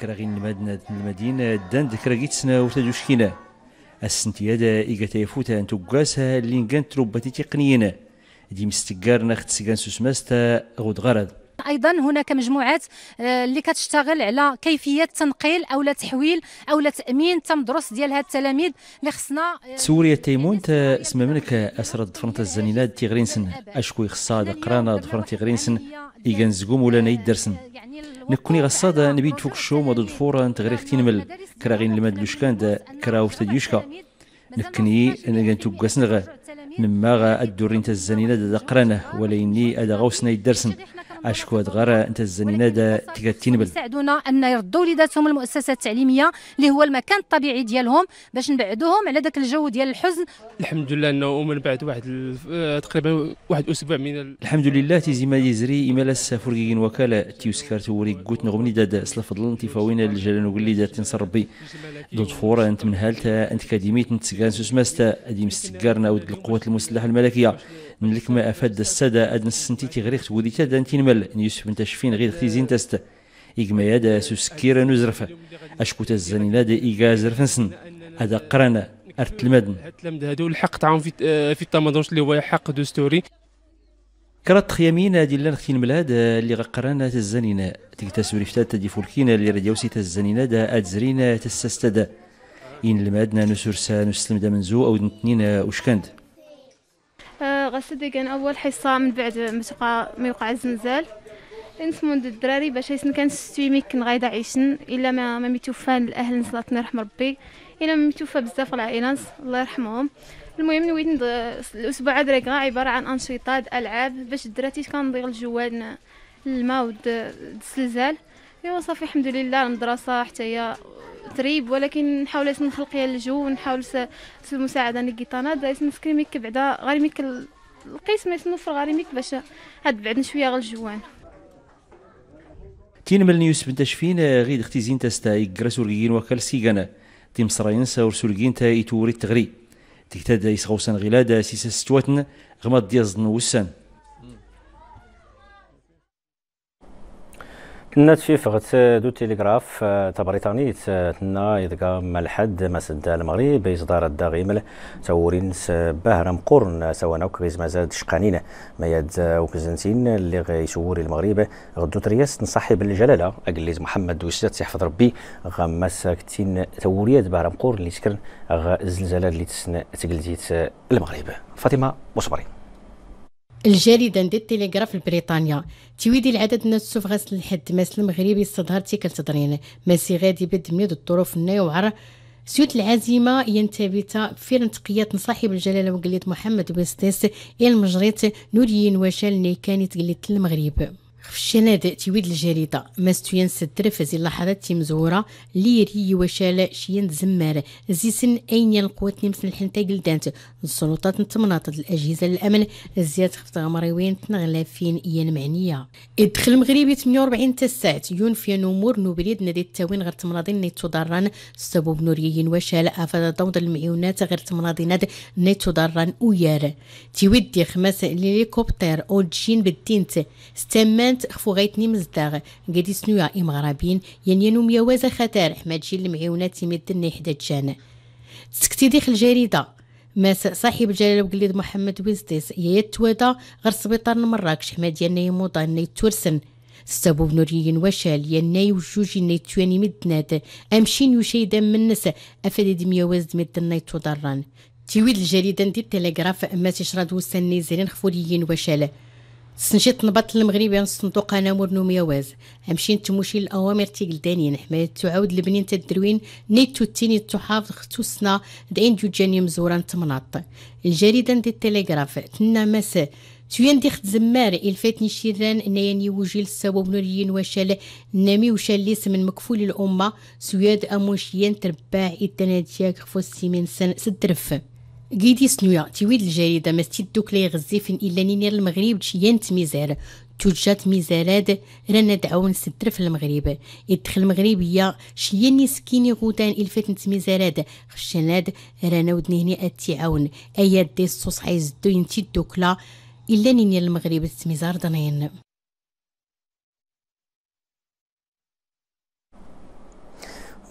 كراغين المدينة المدينة دان كراغي تسناوت هادو شكينا السنتي هادا إيكا أن نتوكاسها اللي كانت تروباتي تقنيين دي مستقارنا خت سيكان سوسماستا غود غرض ايضا هناك مجموعات آه، اللي كتشتغل على كيفيه تنقيل او لا تحويل او لا تامين تمدرس ديال هاد التلاميذ اللي خصنا آه، سوريا تيمون تسمى منك اسرى ضفرنت الزنيلات تيغرينسن اشكو خصها قرانا ضفرنت تيغرينسن إيغان زقوم ولا نايد درسن يعني نكوني غصاد نبي تفوك الشوم وضد فورا تغريخ تنمل كراغين الماد لوشكان دا في تديوشكا نكني انا توقاسن غا نما غا الدورين تاع الزنينة دا نعم. قرانه نعم. ولا إني أدا غوسنا يدرسن اشكواد غير انت الزنينه دا تكتين بال يساعدونا ان يردوا وليداتهم المؤسسه التعليميه اللي هو المكان الطبيعي ديالهم باش نبعدوهم على ذاك الجو ديال الحزن الحمد لله انه من بعد واحد آه، تقريبا واحد اسبوع من ال... الحمد لله تيزي ما يزري اما السافور كين وكاله تيوسكار توري كوت نغمني دادا اصلا فضل انت تيفاوينا الجلال وقول لي دات ربي دوت فور انت من هالتا انت كاديميت نتسكان ماستا ادي مستكارنا ود القوات المسلحه الملكيه من لك ما أفاد السادة أدن سنتيتي غريق تودي نمل ان يوسف انت شفين غير تيزين تست إجما يدا سسكيرا نزرفة أشكو تزاني لادا إيجا زرفنسن هذا قرانا أرت المدن هاد هادو الحق تاعهم في آه، في التمدنش اللي هو حق دستوري كرات خيامين هادي اللي ختي الملاد اللي غقرانا تزانينا تكتاسوري فتات تدي فولكينا اللي راديوسي تزانينا دا ادزرينا تسستدا إن المادنا نسرسا نسلم دا منزو أو دنتنينا وشكاند غصدي كان اول حصه من بعد ما تبقى ما يوقع الزلزال نسمون الدراري باش حيت كان ستويمي كن غايدا عيشن الا ما ما متوفان الاهل نصلاتنا يرحم ربي الا ما متوفى بزاف العائله الله يرحمهم المهم نويت الاسبوع هذا كاع عباره عن انشطه العاب باش الدراتي كنضيغ الجوال الماء والزلزال ايوا صافي الحمد لله المدرسه حتى هي تريب ولكن نحاول نخلق الجو ونحاول المساعده اللي كيطانا دايس نسكري بعدا غير ميك القسم يسمو فرغاريميك باش هاد بعدنا شويه غير الجوان تين يوسف بنت شفين غيد اختي زين تستاي كراس ورقين وكال سيغانا مصراين ساور ورسولقين تا يتوري التغري تكتاد يسغوسان غيلادا سيسا ستواتن غمض ديال زن وسان في فغت آه، دو تيليغراف آه، تبريطاني تنا يدقى ملحد سد المغرب يصدر الداغيمل تورين بهرم قرن سوانا غيز مازاد شقانين ما يد آه، وكزنتين اللي غيشور المغرب غدو ترياس نصاحب الجلالة أقليز محمد وسات يحفظ ربي غماس كتين توريات بهرم قرن اللي تكرن غا الزلزال اللي تسن تقلزيت المغرب فاطمة وصبري الجريده ديال التليغراف البريطانيا تويدي العدد من السفغس لحد ماس المغربي استظهر تيكل تضرين ماسي غادي بد من الظروف النيوعر سيوت العزيمه تا فير انتقيات صاحب الجلاله وقليت محمد بستيس المجريت نوريين وشال كانت قلت المغرب في الشنادة تيويد الجريدة ماستوين ستر فزي اللحظات تيمزورة ليري وشالة شين زمارة زيسن أين القوات نمس الحنتا قلدانت السلطات نتمناط الأجهزة للأمن زياد خفت غمريوين تنغلا فين إيان معنية ادخل مغربي 48 تساعت يون في نمور نوبريد نادي التاوين غير تمناطين نيتو داران سبب نوريين وشالة أفاد دوض المعيونات غير تمناضين نيتو داران ويار تيويد دي خماس ليليكوبتر أوجين بالدينت ستمان كانت خفوغيتني مزداغ قادي إمغرابين إمغربين ينينو ميوازا خاتار حماد جيل المعيونات تيمدني حدا جانا تسكتي ديخ الجريدة ماس صاحب الجلاله وقليد محمد ويزديس يا توادا غير سبيطار مراكش حمد ديالنا يموضا ناي تورسن ستابو بنوريين وشال يا ناي وجوجي ناي تواني مدنات امشين يشيدا من نس افادي دميا وازد مدنا تودران تيويد الجريده ندير تيليغراف ما تشرد وسني زين خفوريين وشال نجي تنبط المغرب الصندوق يعني انا مرنوميه واز امشي نتموشي الاوامر تيقلدانين يعني. حماية تعاود لبنين تدروين نيتو تيني تحافظ ختوسنا دعين جوجاني مزوران تمناط الجريدة دي التليغراف تنا مسا تيان ديخت زمار الفاتني شيران نيان وجيل السبب نوريين وشال نامي وشال من مكفول الأمة سوياد اموشيان ترباع إدنادياك سيمين سن سدرف كيدي سنويا تويد الجريده ما تيدوك غزي يغزي فين الا نينير المغرب تشيانت تميزال توجات ميزالات رانا دعاون سدر في المغرب يدخل المغربيه شياني نسكيني غودان الفات ميزالات خشناد رانا ودني هنا التعاون اياد دي الصوص دوين ينتي الدوكلا الا نينير المغرب تميزار دنين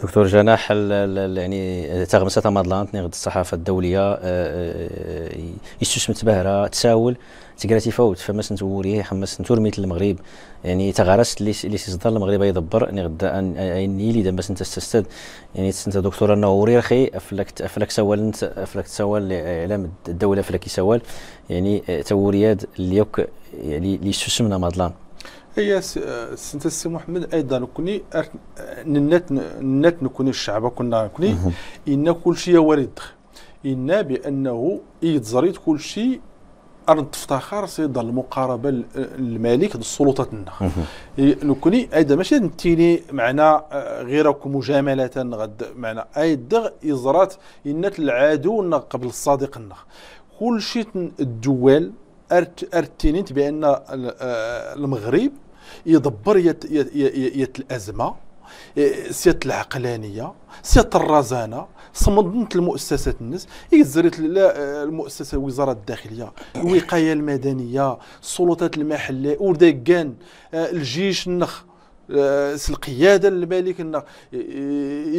دكتور جناح يعني آه، تغمسة مادلانت غد الصحافة الدولية آه، آه، يستشمت بهرة تساول تقراتي فوت فمس نتوريه حمس نتورميت المغرب يعني تغرست اللي اللي سيصدر المغرب يدبر يعني غدا اني لي دابا انت تستستد يعني انت دكتور انه ورخي رخي افلك افلك سوال افلك سوال اعلام الدوله افلك سوال يعني توريات اللي يعني اللي يستشمنا مادلان هي سنت السي محمد ايضا كوني نات نات نكون الشعب كنا كوني ان كل شيء وارد ان بانه يتزريت كل شيء ارض تفتخر سيد المقاربة المالك السلطة تاعنا نكوني أيضا ماشي نتيني معنا آه، غير مجاملة غد معنا دغ إزرات إن العدو قبل الصادق كل شيء الدول ارتينت بأن آه، المغرب يدبر يت, يت, يت, يت الازمه إيه، سياده العقلانيه سياده الرزانه صمدت المؤسسات الناس يزرت إيه، المؤسسه وزاره الداخليه الوقايه المدنيه السلطات المحليه وردكان آه، الجيش النخ القياده آه، الملك ان آه،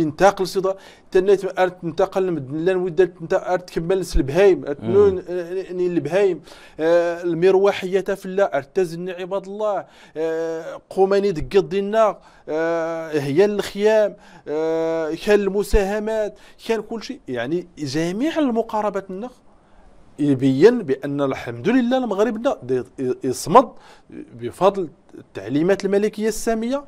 ينتقل سيدا تنيت تنتقل مدلان ودات ارت كمل البهايم ارتنون البهايم آه، المروحيه فلا ارتزن عباد الله قوماني دق النار هي الخيام كان المساهمات كان كل شيء يعني جميع المقاربات النخ يبين بان الحمد لله المغرب يصمد بفضل التعليمات الملكيه الساميه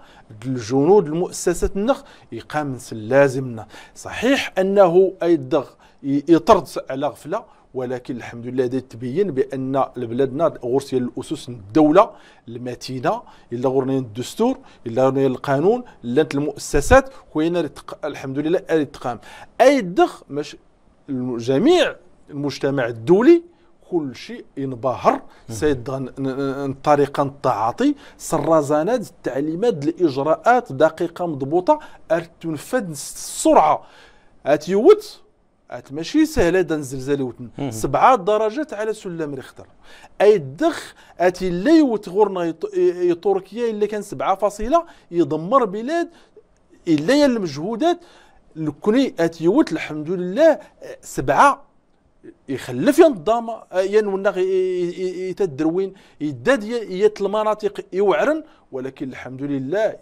الجنود المؤسسات النخ يقام لازمنا صحيح انه ايضا يطرد على غفله ولكن الحمد لله دي تبين بان لبلادنا غرس الاسس الدوله المتينه الا غرنا الدستور الا غرنا القانون الا المؤسسات وين الحمد لله تقام ايضا جميع المجتمع الدولي كل شيء ينبهر سيد الطريقه التعاطي سرازانات التعليمات الاجراءات دقيقه مضبوطه تنفذ السرعه اتيوت ات ماشي سهله دا الزلزال سبعة درجات على سلم ريختر اي الدخ اتي لا يوت غورنا تركيا الا كان سبعة فاصله يدمر بلاد الا المجهودات لكني اتيوت الحمد لله سبعة يخلف يا الضامه آه، يا ونغ يتا الدروين يداد يات المناطق يوعرن ولكن الحمد لله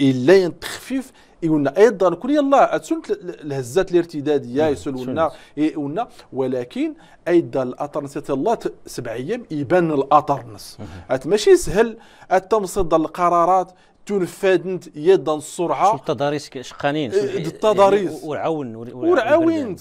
الا ين تخفيف يقولنا ايضا كل يلا تسون الهزات الارتداديه نعم، يسولونا يقولنا ولكن ايضا الاطر نسيت الله سبع ايام يبان الاطر نس ماشي سهل تمصد القرارات تنفادنت يدا السرعه التضاريس قانين التضاريس يعني والعون والعون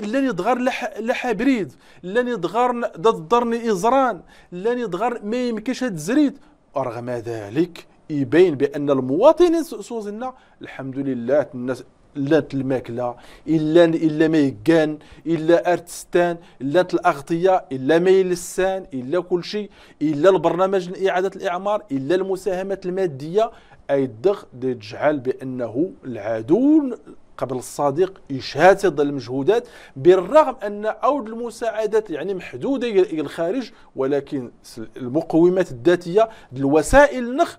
لن لح... لحبريد لن ضد ضرني إزران لن يضغر ما يمكنش التزريد ورغم ذلك يبين بأن المواطنين سوزنا الحمد لله الناس لا الماكله الا الا ميكان الا ارتستان الا الاغطيه الا ميلسان الا كل شيء الا البرنامج لاعاده الاعمار الا المساهمات الماديه اي الضغط تجعل بانه العدو قبل الصديق يشاتد المجهودات بالرغم أن عود المساعدات يعني محدودة إلى الخارج ولكن المقومات الذاتية الوسائل نخ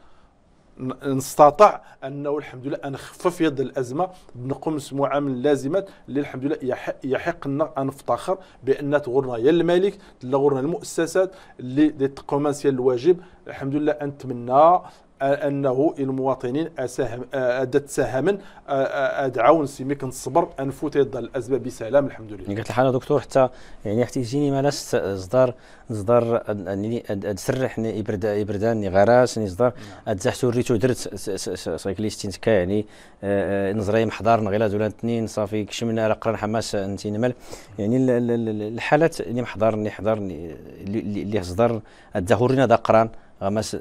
نستطع انه الحمد لله نخفف يد الازمه نقوم بمعامل اللازمات اللي الحمد لله يحق, يحق لنا ان نفتخر بان تغرنا يا الملك تغرنا المؤسسات اللي تقوم الواجب الحمد لله نتمنى انه المواطنين اساهم ادت سهما ادعون سمي كنصبر انفوت ضد الاسباب بسلام الحمد لله قلت الحاله دكتور حتى يعني حتى يجيني ما لاش صدر صدر انني يعني تسرح يبرد يبردان غراس اصدار تزحتو نعم. وريتو درت سايكليستين كا يعني نزري محضار نغيلا ولا اثنين صافي كشمنا راه قران حماس انت نمل يعني الحالات يعني اللي حضرني اللي حضر اللي اصدر دا قران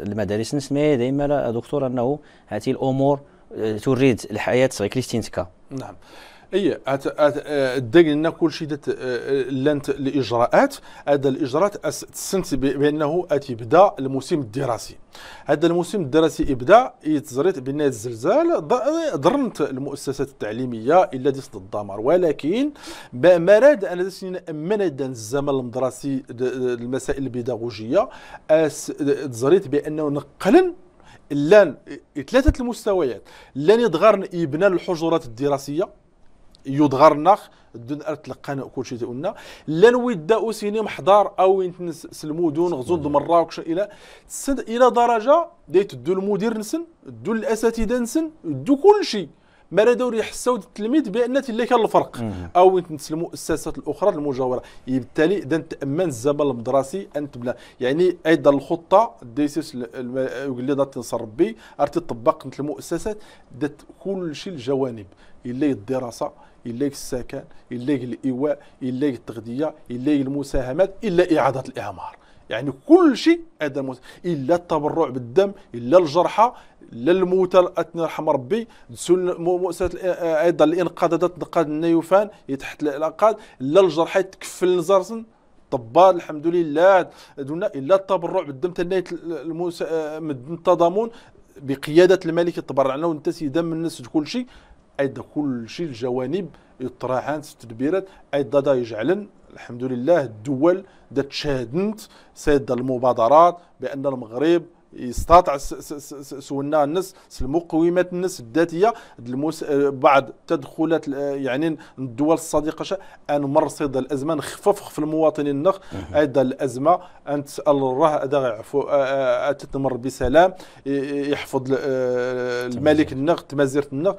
المدارس نسمي دائما دكتور انه هذه الامور آه، تريد الحياه سيكليستينسكا نعم اي آه، الدليل ان كل شيء آه، آه، لانت الاجراءات هذا الاجراءات تسنت بانه اتي بدا الموسم الدراسي هذا الموسم الدراسي ابدا يتزريت بان الزلزال ضرنت المؤسسات التعليميه الا ديست الدمار ولكن ما راد ان من الزمن المدرسي المسائل البيداغوجيه تزريت بانه نقلا لان ثلاثه المستويات لان يضغرن يبنى الحجرات الدراسيه يضغرنا دون كل شيء تقولنا لا نودا اسيني محضار او سلمودون غزون مراكش الى الى درجه ديت دو المدير نسن دو الاساتذه نسن دو كلشي ما دور يحسوا التلميذ بان تلك كان الفرق او تسلموا الساسات الاخرى المجاوره بالتالي اذا تامن الزمن المدرسي ان تبلا يعني ايضا الخطه ديسيس اللي دات تنصر ربي تطبق المؤسسات دات كل شيء الجوانب إليه الدراسة إليه السكن إليه الإيواء إليه التغذية إليه المساهمات إلا إعادة الإعمار يعني كل شيء هذا المس... الا التبرع بالدم الا الجرحى الا الموتى رحم ربي مؤسسات مؤسسه آه، ايضا الانقاذ نقاد النيوفان تحت الانقاذ الا الجرحى تكفل نزارسن طبال الحمد لله دون الا التبرع بالدم تنيت المس... التضامن آه، بقياده الملك تبرعنا وانت وانت من الناس كل شيء ايضا كل شيء الجوانب يطرحان التدبيرات ايضا دا يجعلن الحمد لله الدول دا تشاهدنت سيد المبادرات بان المغرب يستطع سولنا الناس المقومات الناس الذاتيه المس... آه، بعض تدخلات آه، يعني الدول الصديقه ان مرصد الازمه نخفف في المواطنين النخ ايضا الازمه ان تسال الله هذا يعفو آه، تتمر بسلام يحفظ الملك النخ تمازيرت النخ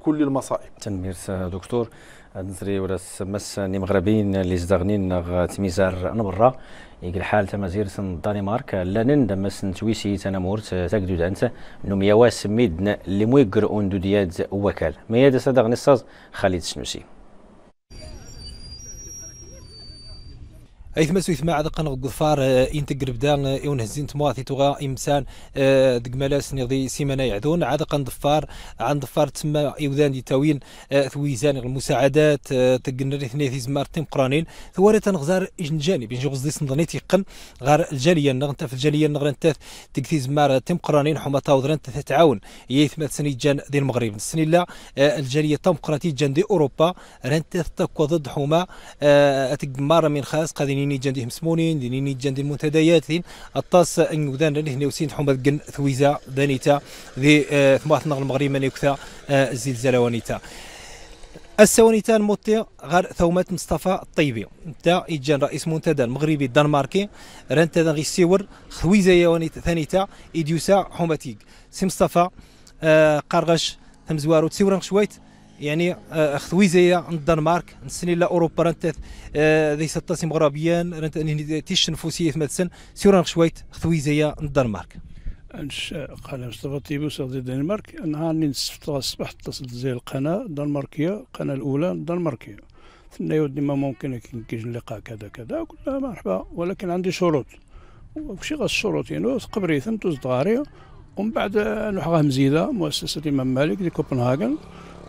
كل المصائب تنمير دكتور نزري ولا مس المغربيين اللي زدغنين تميزار نبرا يقول حال تمازير سن الدنمارك لنن دم سن تويسي تنمورت تاكدو أنت نم يواس ميدن لمويقر أندودياد وكال ميادة صدق نصاز خالد سنوسي ايثما آه، آه، آه، عاد عذق غفار انتقر بدا اون هزين تمواثي توغا امسان دقمالاس نضي سيمانا يعذون عذق ضفار عن ضفار تما يودان دي تاوين ثويزان المساعدات ريثني في ثيز تيم قرانين ثوارت غزار اجن جانب نجي غزدي صندني تيقن غار الجاليه نغنتا في الجاليه نغنتا انت زمار مار قرانين حما تاوضر انت تتعاون يثما سني جان دي المغرب السني لا الجاليه تم قراتي جان دي اوروبا رانت تتكو ضد حما تقمار من خاص قادين ديني جندي مسمونين ديني جندي المنتديات الطاس ان يودان لهنا وسين حمد قن ثويزه دانيتا ذي آه، ثمات نغ المغرب من يكثا الزلزال آه، ونيتا السوانيتا الموتي غير ثومات مصطفى الطيبي نتا ايجان رئيس منتدى المغربي الدنماركي رانتا غي سيور خويزه ثانيتا ايديوسا حوماتيك سي مصطفى آه قرغش ثم زوارو تسيورن شويت يعني آه، خويزية الدنمارك نسني لا اوروبا آه، رانت ذي ستاسي مغربيان رانت تيش نفوسية مثلا سيران شويت خويزية الدنمارك انش قال مصطفى تيبوس سعودي الدنمارك نهار نصفت الصباح اتصلت زي القناة الدنماركية القناة الأولى الدنماركية ثنا يودي ما ممكن كيجي اللقاء كذا كذا قلت لها مرحبا ولكن عندي شروط وشي غا الشروط يعني قبري ثم دوز ومن بعد غا مزيدة مؤسسة الإمام مالك دي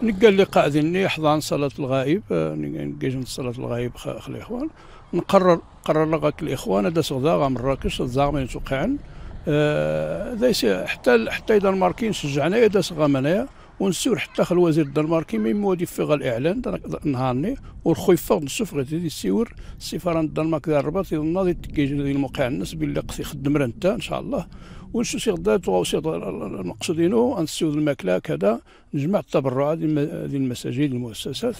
نلقى اللي قاعدين حضان صلاة الغائب آه، نلقى صلاة الغائب خلي الإخوان نقرر قرر لغاك الإخوان هذا صغدا غا مراكش من ما هذا أه حتى حتى الدنماركي نشجعنا هذا صغا منايا ونسور حتى خل الوزير الدنماركي ما يمواد يفيغ الاعلان نهارني ورخو يفيغ نشوف غير تيدي السيور السفاره الدنمارك ذا الرباط يظن غادي تكيج الموقع الناس باللي قصي خدم رنتا ان شاء الله ونشو سي غدا تو المقصود المقصودينو غنستيوض الماكله كذا نجمع التبرعات ديال المساجد المؤسسات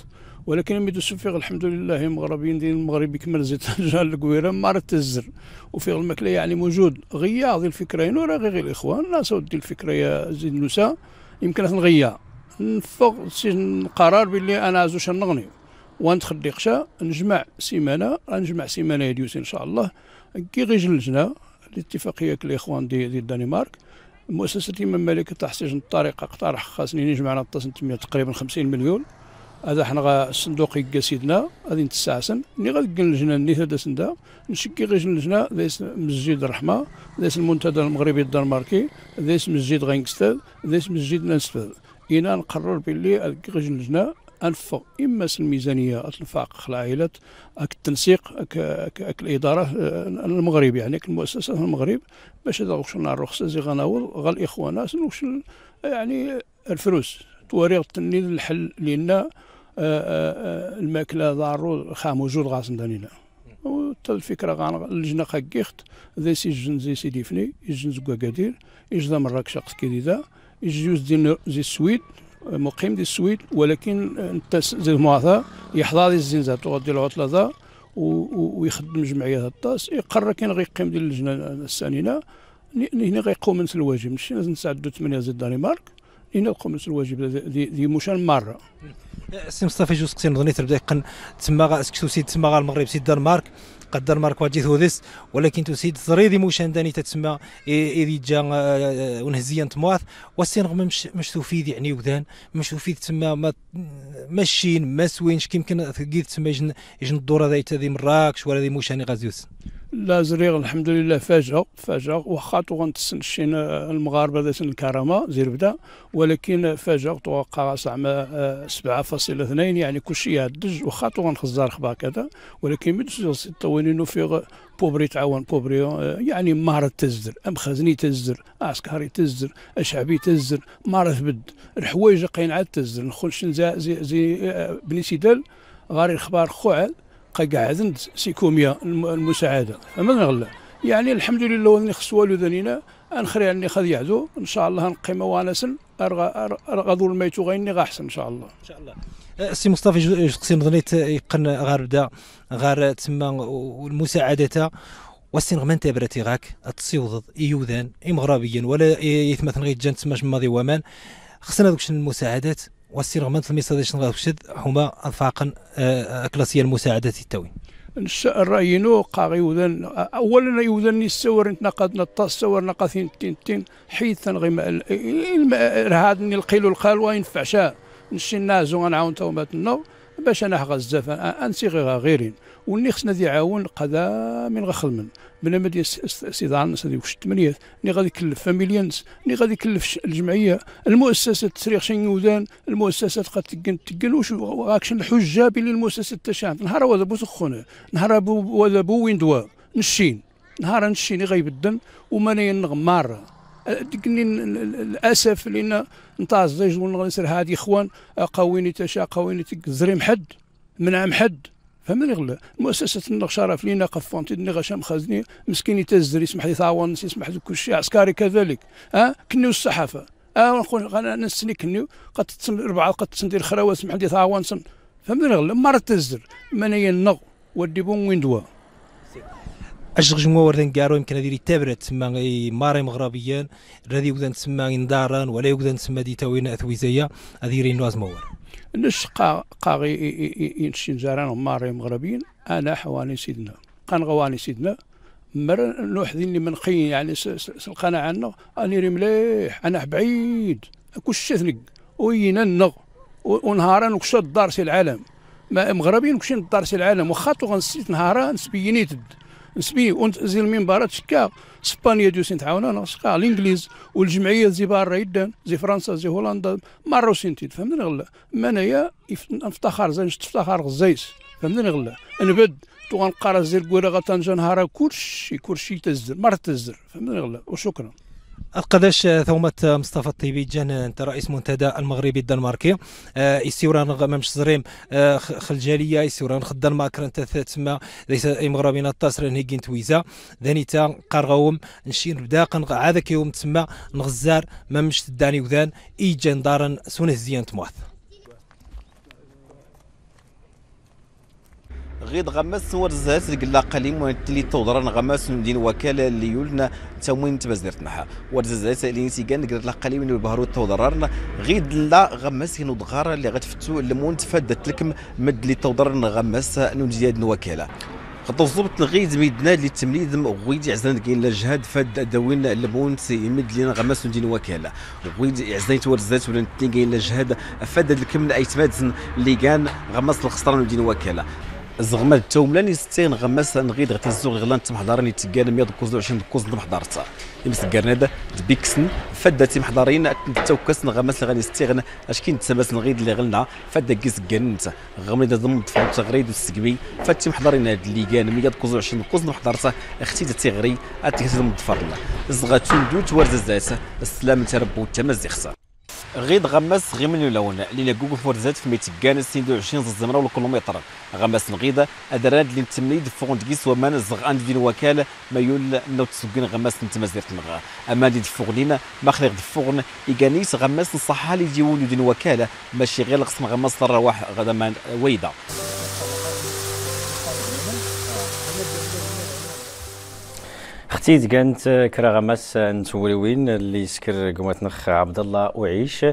ولكن ميدو دوزت فيه الحمد لله المغربيين ديال المغرب يكمل زيت (laughs) جال الكويره ما عرفت الزر وفيه الماكله يعني موجود غيا هذه الفكره ينو راه غير الاخوان الناس ودي الفكره يا زيد نساء يمكن نغيا نفوق قرار باللي انا زوج نغني ونتخدي قشا نجمع سيمانه نجمع سيمانه ديوس ان شاء الله كي غيجلجنا الاتفاقيه الاخوان ديال دي الدنمارك مؤسسه الامام مالك لتحسين الطريق اقترح خاصني نجمع على تقريبا 50 مليون هذا حنا الصندوق يلقى سيدنا غادي نتسعسن ملي غادي اللجنه ني هذا سندا نشكي غير اللجنه ذايس مسجد الرحمه ذايس المنتدى المغربي الدنماركي ذايس مسجد غينكستاد ذايس مسجد نانستاد إنا نقرر باللي غير اللجنه انف اما الميزانيه الانفاق العائلات التنسيق الاداره آه، المغرب يعني المؤسسه المغرب باش هذا غشنا الرخصه زي غناول غا الاخوان يعني الفلوس توريغ تني الحل لان آه، آه، الماكله دارو خامو جود غاسن دانينا وتا الفكره غان اللجنه خاكيخت ذي سي جن زي سي ديفني جن زكا قادير مراكش اقص كيديدا يجوز زي السويد مقيم دي السويد ولكن انت زيد يحضى يحضر الزنزة تغدي العطلة ذا ويخدم جمعية الطاس يقرر كان غيقيم ديال اللجنة السانينة هنا غيقوم من الواجب ماشي نساعدو 8 زيد الدنمارك هنا يقوم من الواجب دي, دي مشان مرة أه، سي مصطفى جوج قسيم نظني تبدا يقن تما سكتو سيد تما المغرب سيد الدنمارك قدر ماركو جيثوديس ولكن تسيد ثريدي موشان داني تتسمى إذي جا ونهزيا آه، آه، تمواث والسين رغم مش تفيد يعني وذان مش تفيد تسمى ما ماشيين ما سوينش كيمكن تسمى يجن الدورة ذي مراكش ولا ذي موشان غازيوس لا زريغ الحمد لله فاجأ فاجأ واخا تو غنتسنشين آه، المغاربه ذات الكرامه بدا ولكن فاجأ توقع زعما 7.2 آه، يعني كلشي يهدج واخا تو غنخزر خبا كذا ولكن من سيت توينينو فيغ بوبري تعاون بوبري آه، يعني مهرة تزر ام خزني تزر عسكري تزر شعبي تزر مهرة تبد الحوايج قاين عاد تزر نخش زي, زي, زي بني سيدال غاري الخبار خوعل قاعدن سيكوميا المساعده فما نغلى يعني الحمد لله وذني خص والو ذنينا انخري اني خذ يعزو ان شاء الله نقيم وانسن ظل الميتو غيني غاحسن ان شاء الله ان شاء الله أه، سي مصطفى جقسي ظنيت أه، يقن غار بدا غار تما والمساعده تا وسين غمان تابرتي غاك تصيوض يوذان مغربيا ولا يثمثن غير جان تسماش ماضي ومان خصنا ذوك المساعدات والسي رغمان تلميذ غادي رشد هما انفاقا آه، آه، كلاسيه المساعدات التوين الراينو قاغي وذن اولا يوذن السور نقد نطاس سور نقاثين تين تين حيث غيما هذا القيل القال وينفعشا نشي نازو غنعاون تو باش انا غزاف انسي غير غيرين واللي خصنا دي عاون قدا من غخلمن بلا ما ديال سيدان هذيك وش التمنيات اللي غادي يكلف فاميليانس اللي غادي يكلف الجمعيه المؤسسات تسريخ شين يودان المؤسسات قد تقن تقن وش غاكش الحجه بلي المؤسسات تشاف نهار هذا بو سخونه نهار هذا بو وين دوا نشين نهار نشين غيب الدم وما نغمار دقني الاسف لان نتاع الزيج ونغسل هادي اخوان قويني تشا قويني تزريم حد منعم حد فمن غلا مؤسسة النقشارة لينا قفون تدني غشام خازني مسكين يتزر يسمح يتعاون يسمح لي كل شيء عسكري كذلك أه كنيو الصحافة أه نقول أنا نسني كنيو قد تسم ربعة قد دير خراوة يسمح لي تعاون فمن غلا مرة تزر منايا ينغ ودي بون وين دوا أشغل جموع وردن كارو يمكن هذه تابرت تسمى ماري مغربيان الذي يقدر تسمى اندارا ولا يقدر تسمى دي تاوين أثويزية هذه رينواز مور نشقا قاغي ينشين زاران ماري مغربيين انا حواني سيدنا قان غواني سيدنا مر نوحدين اللي منقين يعني سلقانا عنه اني ري مليح انا بعيد كلشي ثنق وينا النغ ونهارا نكشى الدار سي العالم ما مغربي نكشي الدار سي العالم واخا غنسيت نهارا نسبينيتد نسبي ونزل المنبر تشكا اسبانيا سين تعاونا شكا الانجليز والجمعيه زي بارا يدان زي فرنسا زي هولندا سين سنتي فهمتني غلا ما انايا نفتخر زين تفتخر غزايس فهمتني غلا نبد تو غنقرا زير كورا غتنجا نهار كلشي كلشي تزر مره تزر فهمتني غلا وشكرا القداش ثومة مصطفى الطيبي جان انت رئيس منتدى المغربي الدنماركي آه، يسيوران غمامش زريم آه، خلجاليه يسيوران خدام ماكر انت تما ليس اي مغربينا التصر هيكين تويزا ذاني تا قرغوم نشين نبدا هذاك يوم تما نغزار مامش تداني وذان جان دارن سونه زيان تمواث غيد غمس ورزهات القلاقه لي ممثلي تودران غمس ندير وكاله اللي يولنا تموين تبزير ورزات ورزهات اللي نتيغان القلاقه لي من البهرو تودران غيد لا غمس هنا اللي غتفتو المون تفادت لكم مد لي تودران غمس نوجياد وكاله الزبط غيد ميدنا اللي تمليد غيد عزان كاين لا جهاد فاد داوين المون يمد لنا غمس ندين وكاله غيد عزان تورزات ولا نتني كاين لا جهاد فاد لكم الايتماد اللي كان غمس الخسران ندين وكاله التوم لاني ستين غمسة نغيد غتي الزوغ غلان تمحضرين تقال كوز دكوز المحضرتا يمس هذا تبيكسن فدا تمحضرين توكس غماس نغمس غنستيغن اش كاين تسمس نغيد اللي غلنا فدا كيس كانت غمي ضم دفعت تغريد والسكبي فاتي محضرين هاد اللي كان 120 دكوز المحضرتا اختي تيغري اتي ضم دفرنا الزغات تندوت ورزازات السلام تربو التمزيخ غيد غماس غيمن لون لينا جوجل فورزات في ميتكان سيندو 20 زمرة ولا كيلومتر غماس نغيدة ادراد اللي تمنيد فوندكيس ومان زغان ديال وكالة ما يول نو تسكن غماس نتمازير تنغا أما دي دفوغنين ما خليق دفوغن إيكانيس غماس الصحه اللي ديولو ديال وكالة ماشي غير لقسم غماس الرواح غدا ما ويدا اختي كانت كراغمس نتولوين اللي سكر قماتنخ عبد الله وعيش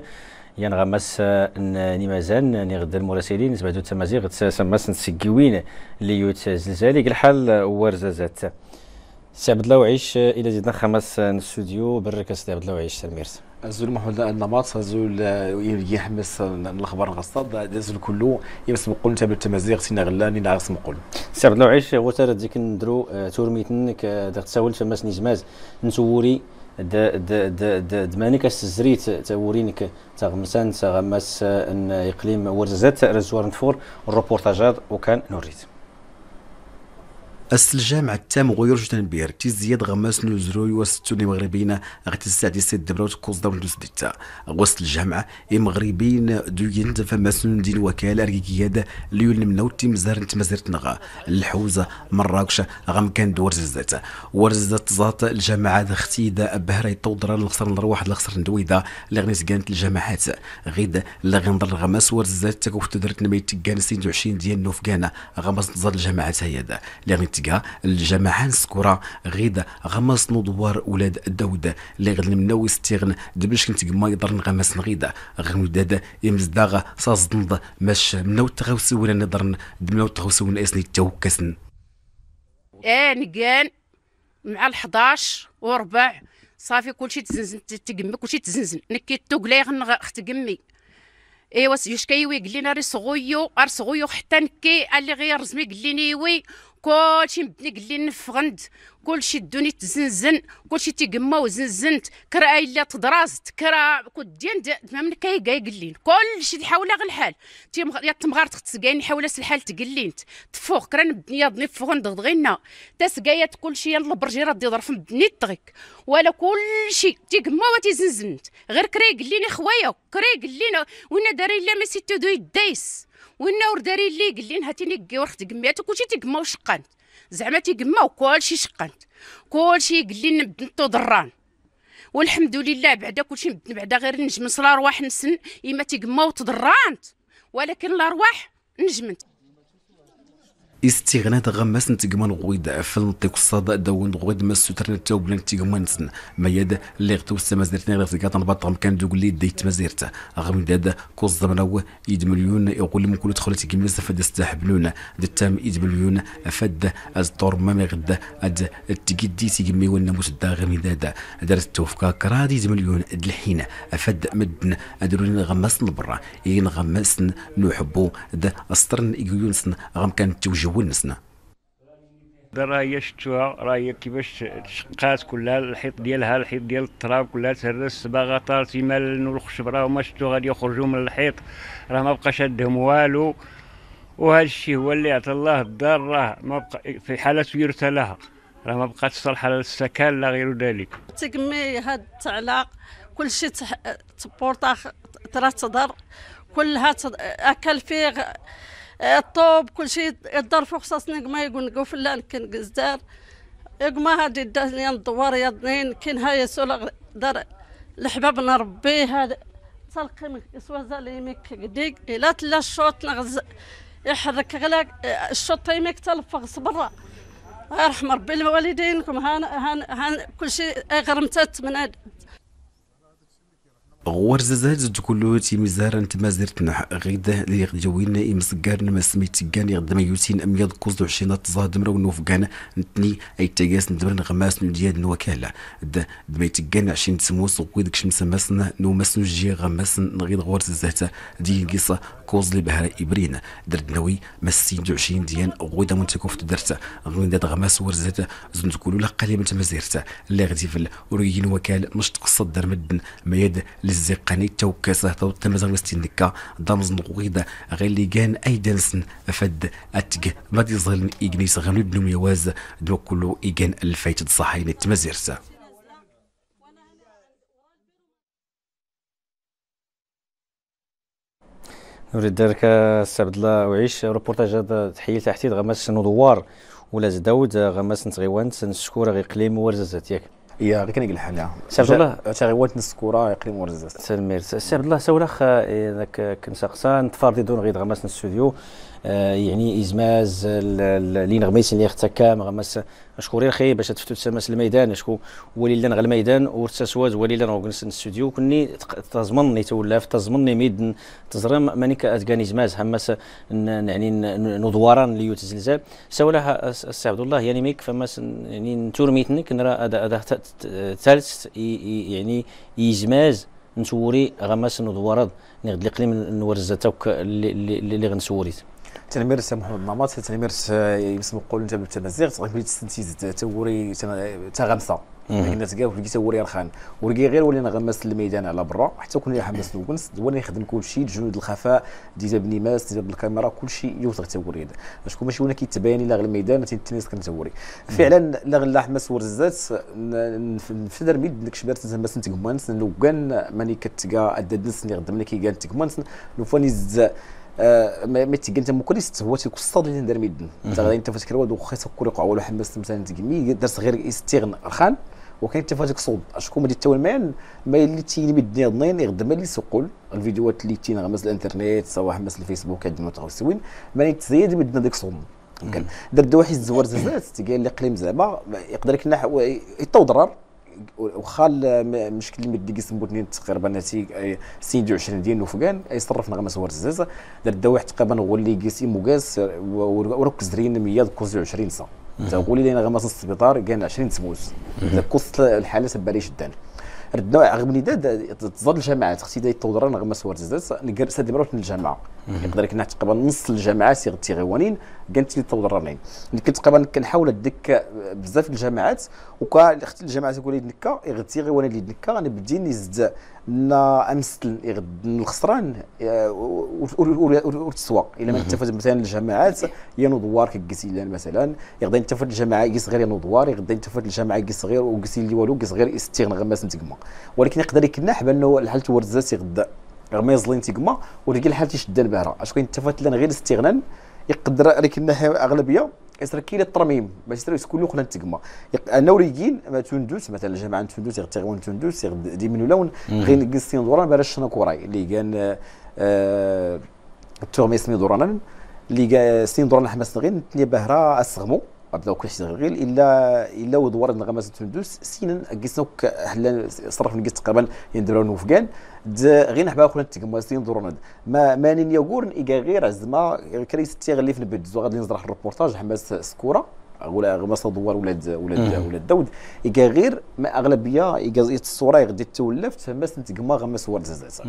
يان غمس ني غدا المراسلين زبادو تمازيغ تسمس نسكيوين ليوت زلزالي الحال ورزازات سي عبد الله وعيش الى زيدنا خمس نستوديو برك سي عبد الله وعيش سلميرس زول محمد النمط زول يحمس الاخبار غصاد زول كله يمس مقول نتابع بالتمازيغ سينا غلاني نعرس مقول سي عبد العيش وتر ديك ندرو آه، تورميتنك آه، تساول فماس نجماز نسوري د د د د دمانك السزريت تورينك تغمسان تغمس آه، ان اقليم ورزات رزوار نفور الروبورتاجات وكان نوريت أسس الجامع التام غيور بير تي زياد غماس زروي وستوني مغربيين غتي السادي سيد دبروت كوز دولة سديتا الجامعة الجامع مغربيين يند فماس ندين وكالة ريكياد ليول منو تي مزار نتمزرت نغا الحوزة مراكش غم كان دور زيزات ورزات زات الجامعة ختي دا بهري طودرا الخسر نضر واحد الخسر ندويدا اللي غنيت كانت الجامعات غيد اللي غنضر غماس ورزات تكوف تدرت نميت كان 26 ديال نوفكانا غماس تزار الجامعات هيدا اللي غنيت تكا الجماعان سكورا غيد غمس نضوار ولاد داود اللي غد المناوي ستيغن دبلش كنت ما يضر نغمس نغيد غنوداد يمزداغ صازنض ماش مناو تغوسون نضرن دمناو ولا اسني توكسن ايه نقان مع ال 11 وربع صافي كلشي تزنزن تقمي كلشي تزنزن نكيت توكلاي غنخت قمي ايوا يشكايوي قال لنا ري صغيو ار صغيو حتى نكي اللي غير رزمي قال لي نيوي كلشي مبني قال لي نفغند كلشي دوني تزنزن كلشي تيقما وزنزنت كرا الا تدرازت كرا كنت ديال ما من كاي كاي لي كلشي تحاول غير الحال يا تمغار تختسكاين حاول الحال تقلينت تفوق كرا نبني يضني غدغينا تا تسكايات كلشي يلا برجي راه في مبني طغيك ولا كلشي تيقما وتيزنزنت غير قال لي خويا قال لي وين داري لا ما سيتو دو يديس وإنا ورداري اللي قال لي هاتيني ورخت قميات وكلشي تيقما وشقانت زعما تيقما وكلشي شقانت كلشي قال لي نبدلتو ضران والحمد لله بعدا كلشي مبدل بعدا غير نجم نصلا رواح نسن إما تيقما وتضرانت ولكن الأرواح نجمت استغنات غمس نتقمان غويد عفل نطيق الصداء دون غويد مس سترنا تاو بلا نتقمان سن ما يد اللي غتو السمازيرتنا غير في كاتن باطغم كان دوغ لي ديت مازيرتا غم داد كوز زمناو يد مليون يقول من كل تخلت كيمس فد استحبلون دتام يد مليون فد از طور ما مغدا اد تجدي تيمي ولنا مش دا غم دادا درت توفكا كرادي يد مليون د الحين فد مدن ادرون غمس برا ين غمس نحبو د اسطرن يونسن غم كان توجه جوين نسنا راه هي شتوها راه هي كيفاش تشقات كلها الحيط ديالها الحيط ديال التراب كلها تهرس باغا طارت مال والخشب راه هما شتو غادي يخرجوا من الحيط راه ما بقاش عندهم والو وهذا الشيء هو اللي عطى الله الدار راه ما بقى في حاله يرثى لها راه ما بقات صالحه للسكن لا غير ذلك تقمي هاد التعلاق كل شيء تبورطاخ ترى تضر كلها اكل فيه الطوب كل شيء فوق خصاص نقما يقول فلان كان قزدار يقما هادي الدوار يا يضنين كين هاي سولا دار الحباب نربيها هذا تلقي من لي ميك كديك الا تلا الشوط نغز يحرك غلا الشوط تايميك تلفغ صبرا يرحم ربي لوالدينكم هان هان هان كل شيء غرمتات من هاد غورزازات تكلو تيمزارا تمازرتنا غدا ليغديوين يمسكار ما سميت كان يغدم يوتين اميض كوزدو وعشرين تزاد مرا ونوف نتني اي تاياس ندبر نغماس ديال الوكالة دا دميت كان عشرين تسموس وكويدك شمس مسنا نو مسنو جي غماس نغيد غورزازات دي قصة لي بهرا إبرين نوي مسين دو عشرين ديان غودا منتكوف في درتا دغماس ورزت زند كلو لا قليبا تمازيرتا لي غدي فل وريين وكال مش تقصد در مدن ما يد للزيقاني توكاسه تو تمازغ مستنكا دامز نقويدا غير اللي كان اي دانسن فد اتك ما ديزل ايغنيس غنو بنو ميواز دو كلو ايغان الفايت تصحيني تمازيرتا نريد ذلك السي عبد الله وعيش روبورتاج هذا تحيه تحتي شنو ندوار ولا زداود غماس نتغيوان نسكوره غي قليم ورزازات ياك يا غير كنقول الحال يا عبد الله تغيوات نسكوره قليم ورزازات سي الميرس سي عبد الله سولاخ ذاك كنسقسان تفاردي دون غي غماس نستوديو آه، يعني ازماز اللي نغميس اللي اختكام غمس شكون خي باش تفتو تسامس الميدان اشكون وليلا غ الميدان ورتسواز وليلا روغنس الاستوديو كني تزمنني تولاف تزمنني ميد تزرم مانيك اتكان ازماز همس يعني ندوارا ليوت الزلزال سولها السي عبد الله يعني ميك فماس يعني نتورميتني كنرى هذا ثالث يعني ازماز نسوري غمس ندوارا نغد الاقليم نورز توك اللي غنسوريت تنمرس محمد نمط تنمرس يسمى قول انت بالتمزيغ تغيب تستنتيز توري تغمسه لان في ولقيت وري رخان ولقي غير ولينا غمس الميدان على برا حتى كنا حمس الونس ولا يخدم كل شيء جنود الخفاء ديزا بني ماس ديزا بالكاميرا كلشي يوثق توري باش كون ماشي هنا كيتبان الا غير الميدان تيتنيس كنتوري فعلا لا غير حمس ورزات نفدر بيد ديك شبارت تماس نتكمانس لو كان ماني كتكا ادد نس اللي غدمنا كي قال تكمانس لو فاني آه، تيقال انت هو تيكون الصاد اللي ندير ميدن انت غادي انت فاش كرواد وخا تكون يقع ولا حمس مثلا تقمي درت غير استغن ارخان وكاين حتى فاتك اشكون شكون اللي تاول مان ما اللي تيني مدني ضنين غدا ما اللي سقول الفيديوهات اللي تينا غمز الانترنت سواء حمس الفيسبوك عندنا المتغوص سوين ما تزيد مدنا ديك صوب درت واحد الزوار زازات تيقال لي قليم زعما يقدر يكون يطو ضرر وخال مشكل اللي مدي قسم بوتنين تقريبا تي 20 ديال نوفكان يصرف نغمس ورد زازا دار الدواء تقريبا هو اللي قسم وكاس وركز رين 20 سنه تقول لي غمس السبيطار كان 20 تموز قص الحاله سبالي شدان ردنا غبني دا تظل الجماعات اختي دا يتوضر غمس ورد زازا نقر سادي الجامعه يقدر يكون تقريبا نص الجامعات سيغ التيغيوانيين كانت اللي تطور الرنين اللي كنت تقريبا كنحاول ديك بزاف الجامعات وكا اختي الجامعه تقول لي دنكا يغد التيغيواني اللي دنكا انا بدي نزد نا امستل يغد الخسران آه، وتسوى الا ما انتفت مثلا الجامعات يا نودوار ككسيلان مثلا يغدا الجامعه كي صغير غير نضوار يغدا انتفت الجامعه كي غير وكسيل اللي والو كي غير استيغن غماس نتكما ولكن يقدر يكنح بانه الحل تورزات يغدا غما يزلين تيكما ولقى الحال تيشد البهره اش كاين التفات لان غير الاستغنان يقدر عليك اغلبيه يصير كاين الترميم باش يصير كل وقت تيكما انا وريكين ما تندوس مثلا الجماعه تندوس يغتغون تندوس ديمن لون غير نقصين دوران شنا كوراي اللي كان آه، التورمي سمي دوران اللي سين دوران حماس غير نتني بهره اسغمو لو شيء غير الا الا ودوار الغمازة تندوس سينا قيسنوك هلا صرف نقيس تقريبا يندرو نوفكان غير نحبها خونا تكمواسين ضرورنا ما مانين يقول إيكا غير زعما كريس تيغلي في نبد زوغاد اللي نزرح الريبورتاج حماس سكوره ولا غمص دوار ولاد ولاد ولاد داود إيكا غير ما أغلبية إيكا الصورة تولف تما سنت كما غمس ورد زازا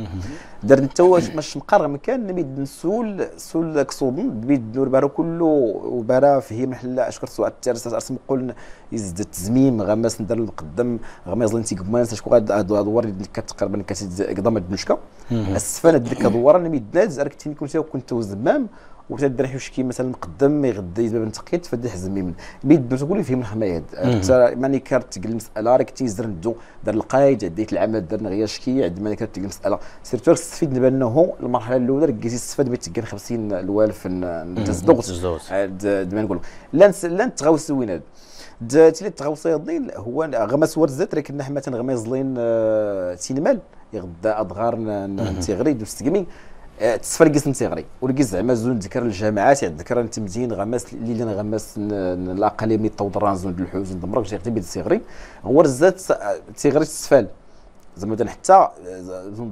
دار انت ماش مقر مكان ميد نسول سول لك بيد نور بارو كله وبارا فيه حلا اشكر سوء الترس ارسم قول يزد التزميم غمس ندير المقدم غمس لنتي كمان شكون هاد الادوار اللي كتقرب كتضم الدنشكه السفانه ديك الادوار اللي ميد ناز راك تيكون كنت وزمام وبدا الدراري يشكي مثلا مقدم غدا يزبا بن تقيت فدا حزم يمن مي الدو تقول فيهم الحمايات حتى ماني كارت تقل المساله راك تيزر ندو دار القايد عديت العمل درنا غير شكي عند ماني كارت تقل المساله سيرتو استفيد بانه المرحله الاولى ركزي استفاد بيت تقل 50 الوالف تزدوغ ما نقولوا لا لا نتغاوس ويناد تيلي تغوص الظل هو غمس ورزت راك مثلا غمي زلين تينمال آه، يغدا اضغار تيغري دوستقمي تصفى الكيس تيغري والكيس زعما زون ذكر الجامعات ذكر مزيان غمس اللي غمس الاقاليم الطودران زون الحوزن دمرك جي غتبي تيغري هو رزات تيغري تسفال زعما حتى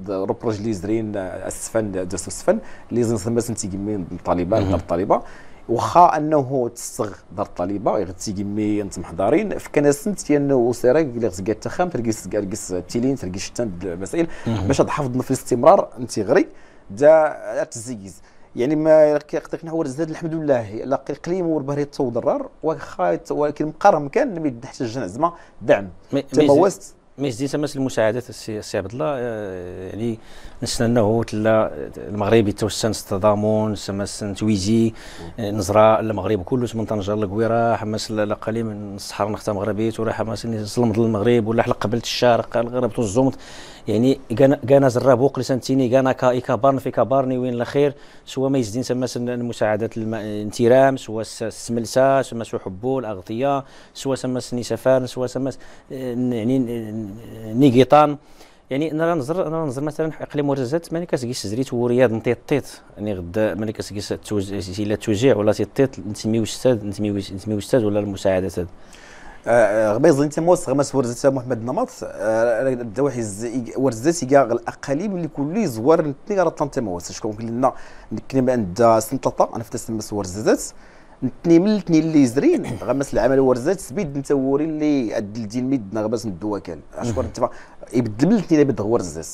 روبروج آه، لي زرين السفن آه، دوسو السفن اللي آه، زون سماس تيكمي الطالبه دار الطالبه واخا انه تصغ دار الطالبه غتيكمي انت محضرين فكان سنت انه وسيرا اللي غتلقى التخام تلقى التيلين تلقى شتان المسائل باش تحافظ في الاستمرار انت غري دا تزيز يعني ما يقدر هو زاد الحمد لله لا قليم وربه تصود الرار واخا ولكن مقارن كان ما يحتاج زعما دعم تما وسط مي زيد المساعدات السي عبد الله آه، يعني انه تلا آه، المغربي توسن التضامن سمس تويزي آه، نزرع المغرب كله من طنجه للقويره حماس قليل من الصحراء نختار مغربيه ولا حماس نسلم المغرب ولا حلق قبلت الشارقه الغرب والزمط يعني كان زراب وقلسان تيني كان كايكا بارن في كبارني وين الخير سوا ما يزدين سما المساعدات الانترام سوا السملسه سما سوا حبو الاغطيه سوا سما سفارن سوا سما يعني نيقيطان يعني انا نزر انا نزر مثلا اقليم ورزات ملي كتقيس زريت ورياض نطي الطيط يعني غدا ملي كتقيس الى توجيع ولا تيطيط نسميو الساد نسميو نسميو ولا المساعدات هذا انت تموس غمس ورزت محمد نمط دوحي ورزت كاع الاقاليم اللي كل زوار نتني راه طنت موس شكون قال لنا نكلم عند سنتطا انا فتاس نمس ورزت نتني من الاثنين اللي زرين (coughs) غمس العمل ورزت سبيد انت وري اللي دين ميدنا غباس ندوا كان اشكون انت يبدل من الاثنين يبدل ورزات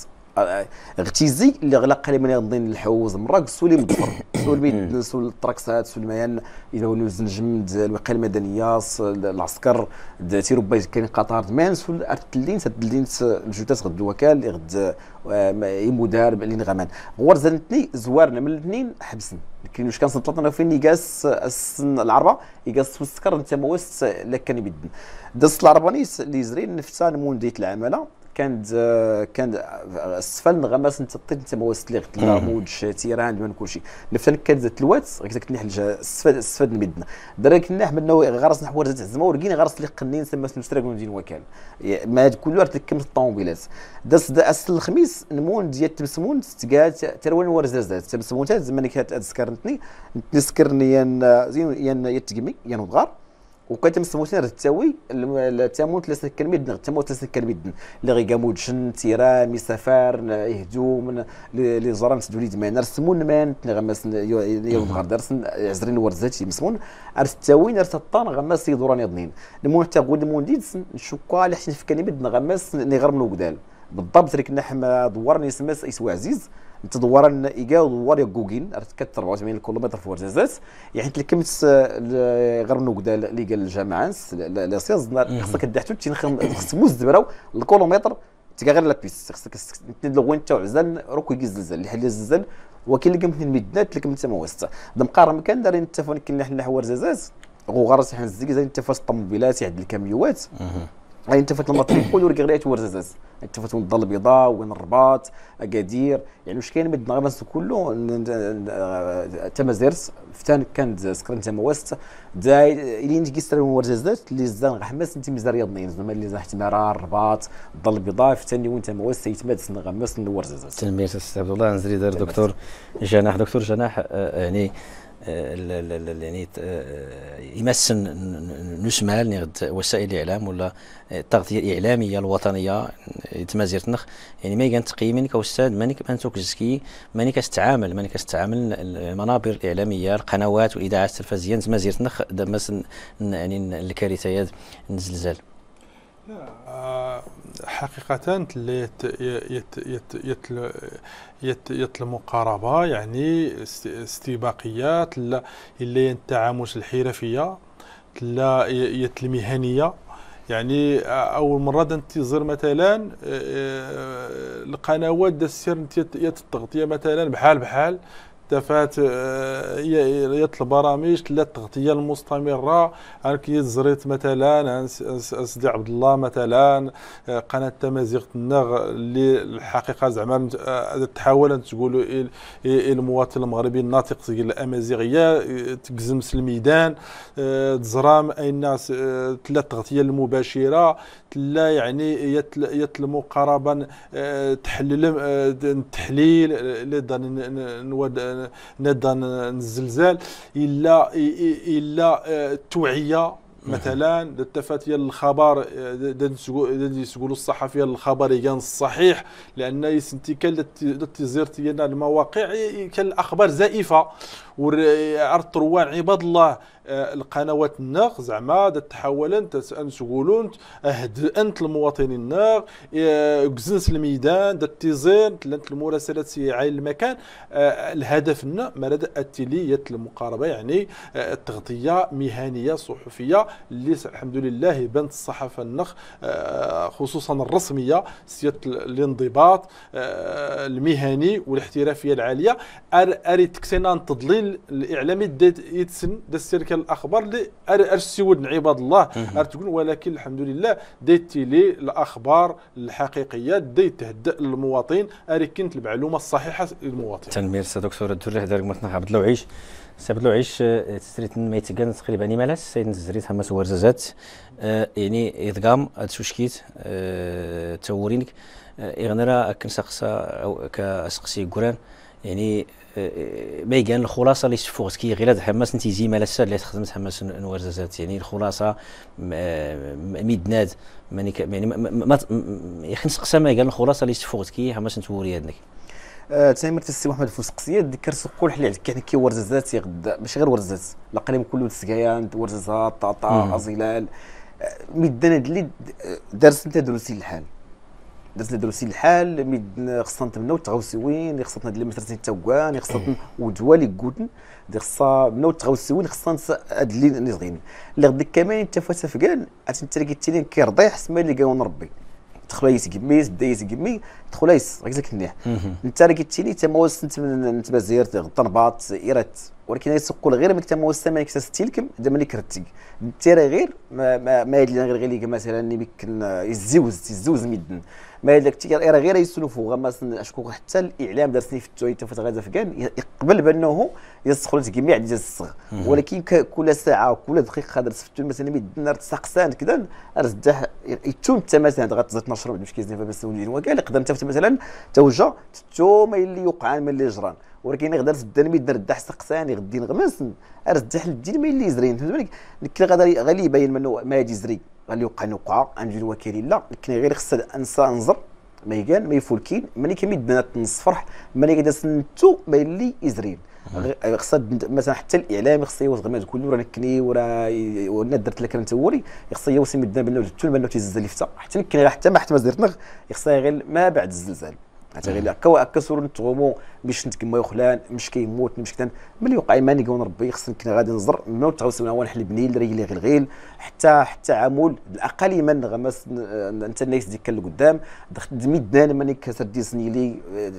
اغتيزي اللي غلق لي من يضين الحوز مراك سولي مدفر سول بيد سول التراكسات سول ميان الى هو نجم الوقايه المدنيه العسكر تي ربي كاين قطار مان سول ارتلين سدلين الجوتات غد الوكال اللي غد آه، مدرب اللي غمان غور زنتني زوارنا من الاثنين حبسن كاين واش كنسلطط انا فين يقاس السن العربه يقاس السكر انت موست كان بيدن دس العربانيس اللي زرين نفتان مول ديت العماله كانت آه، كان آه، السفل نغمس انت طيت انت موست لي غت العمود الشتيران من كلشي لفتن كانت الوات غير كنت نحل السفل السفل المدن دراك كنا حملنا غرس نحو رزت زعما ورقينا غرس لي قنين سما سنستراك ونجي الوكال ما كل وقت كم الطوموبيلات داس دا اس الخميس نمون ديال تمسمون تقات تروان ورزازات تمسمون تاع زمان كانت تذكرتني نسكرني يا آه، زين يا يتقمي يا نضغار وكتم سموتين رتاوي التامون ثلاثه كلميد التامون ثلاثه اللي غي قامود شن تيرامي سفار يهدوم لي زرام تدوليد مان رسمون مان غماس يوم رسم عزرين ورزات شي مسمون ارتاوين الطان غماس يدوران يضنين المهم حتى غود مونديد نشوكا حتى في كلميد غماس ني من نوكدال بالضبط ريك نحم دورني سماس يسوى عزيز تدورا ايكا ودوار كوكين كت 84 كيلومتر في ورزازات يعني تلكمت غير نوكدا اللي قال الجامعه لا سيز خصك دحتو حتى خصك موز دبراو الكيلومتر تلقى غير لابيس خصك لوين تاع عزان روك يجي الزلزال اللي حل الزلزال وكاين اللي قمت المدنات اللي قمت دمقار دمقارن كان دارين التفون كنا حنا حوار زازاز غوغرس حنا الزيك زين التفاس الطوموبيلات يعد الكاميوات غادي نتفت لمطريقول غريت ورزاز نتفت وين الدار البيضاء وين الرباط اكادير يعني واش كاين مدن غير كله آه، تمازيرت فتان كانت تما وسط داي اللي نجي سر ورزازات اللي زان غحمس انت مزال رياض نين زعما اللي زان مرار الرباط الضل البيضاء فتان وين تماوست يتماد سن غمس ورزازات تلميذ استاذ عبد الله نزري دار دكتور جناح دكتور جناح آه، يعني يعني آه، يمسن نسمال وسائل الاعلام ولا التغطيه آه، الاعلاميه الوطنيه تمازيرتنخ يعني ما كانت تقييمين يعني كاستاذ ماني انتوك زكي ماني كتعامل ماني كتعامل المنابر الاعلاميه القنوات والاذاعات التلفزيون تمازيرتنخ يعني الكارثيات الزلزال حقيقة يت يت يت يت يت يت المقاربة يعني استباقيات اللي التعامل الحرفية لا يت المهنية يعني اول مره تنتظر مثلا آه، آه، القنوات دا السير التغطيه مثلا بحال بحال تفات آه، يطلب برامج للتغطيه المستمره عن كي زريت مثلا سيدي عبد الله مثلا آه، قناه تمازيغ النغ اللي الحقيقه زعما آه، تحاول ان تقولوا المواطن المغربي الناطق الامازيغيه تقزمس الميدان تزرام اين تلا التغطيه المباشره تلا يعني يتل قرابا تحلل التحليل لدى نود نادى الزلزال الا الا التوعيه آه، مثلا التفات آه، ديال الخبر يقولوا الصحفي الخبر كان صحيح لان سنتي كان التزير ديالنا المواقع كان الاخبار زائفه وعرض آه، طروان عباد الله آه، القنوات الناق زعما تحول انت نقولوا انت انت المواطنين الناق كزنس آه، الميدان تيزين لانت المراسلات في عين المكان آه، الهدف لنا مرد التلية المقاربة يعني التغطية مهنية صحفية اللي الحمد لله بنت الصحافة النخ خصوصا الرسمية سيادة الانضباط المهني والاحترافية العالية اريد تكسينا التضليل الاعلامي يتسن دا السيرك الاخبار اللي ودن عباد الله تقول ولكن الحمد لله ديتي لي الاخبار الحقيقيه دي تهدأ المواطن اركنت المعلومه الصحيحه للمواطن تنمير سي دكتور الدري حدا مثلا عبد الله وعيش سي عبد الله وعيش آه، تسريت ميتقان تقريبا مالاس سيد نزريت هما ورزازات آه، يعني اذقام تسوشكيت آه، تورينك اغنرا كنسقسا او كاسقسي كوران يعني ما يقال الخلاصه اللي تفوغت كي غير تحمس انت زي ما لسه اللي تخدم تحمس انوار زازات يعني الخلاصه آه، ميدناد يعني ما يخنسق ما يقال الخلاصه اللي تفوغت كي حماس نتوري هادنك آه، تسامر السي محمد الفسقسيه ذكر سقول حلي عليك يعني كي ورزازات غدا ماشي غير ورزات الاقليم كله تسكايان ورزازات طاطا ازيلال آه، ميدان هاد اللي دارت انت دروسي الحال لي دروسي الحال خصنا نتمناو وين خصنا هاد المسرسين التوكان يعني خصنا إيه. ودوالي كوتن دي خصا منو وين خصنا هاد اللي صغيرين اللي فاسف كمان عاد انت لقيت تيلي كيرضي حسما اللي كاون ربي تخلا يتقمي تبدا يتقمي غير يسقسك النيح إيه. انت راك تيني تما وصلت نتبازير تنباط ايرات ولكن غير ملي تما وصلت ما كتستي لكم دابا ملي كرتي انت غير ما ما يدلنا غير غير مثلا اللي بك يزوز يزوز ميدن ما هذاك التي راه غير يسلفوا غما مثلا حتى الاعلام دار في التويت في غازافكان يقبل بانه يسخل جميع ديال الصغ ولكن كل ساعه كل دقيقه درس في مثلا ميدنا تساقسان كذا رزداه يتوم حتى مثلا غتزيد نشر باش كيزني بس وقال يقدر انت مثلا توجه تتوم اللي يوقعان من اللي جران ولكن غدا تبدا ميدنا رداح سقساني غدي نغمس رداح للدين ما اللي يزرين فهمتني غدا غير يبين منه ما يجي يزري غادي يوقع نوقع غنجي الوكيل لا لكن غير خص الانسان نزر ما يقال ما يفولكين ملي كيمد بنات نص فرح ملي كيدس نتو ما اللي يزرين خصها مثلا حتى الاعلام خصها يوصل ما تقول له راه كني وراه ولا درت لك انت وري خصها يوصل مدنا بانه تون بانه تيزلزل حتى كني حتى ما حتى ما زرتنا خصها غير ما بعد الزلزال عتغيلا كوا كسر تغومو باش نتكما يخلان مش كيموت مش كتن ملي وقع ماني كون ربي خصني كنا غادي نزر ممنوع تغوسنا هو نحلب نيل رجلي غير غيل حتى حتى عمول الاقل من غمس انت الناس ديك قدام دخلت دان ماني كسر ديسني لي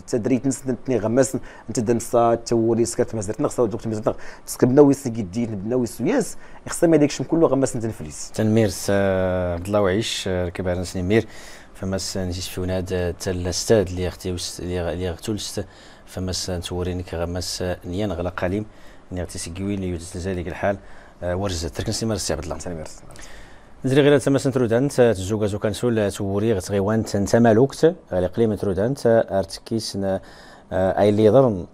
تدريت نسنتني غمس انت دنسا تولي سكات زرت نغسا دوك مازرت باسكو بناوي سيدي بناوي سوياس خصني ما داكشي كله غمس نتنفليس تنمير عبد الله وعيش كبار نسني مير فما في هذا آه، تا الاستاد اللي اختي اللي غتولست الاستاد فما نتورينك غمس آه، نيان غلا قليم ني غتي سكوين لي ذلك الحال آه، ورز تركن سيمار سي عبد الله نزري غير تما سنترودان تزوكا زو كنسول توري غتغيوان تنتا مالوكت غالي قليم ترودان ارتكيس اي لي ضرن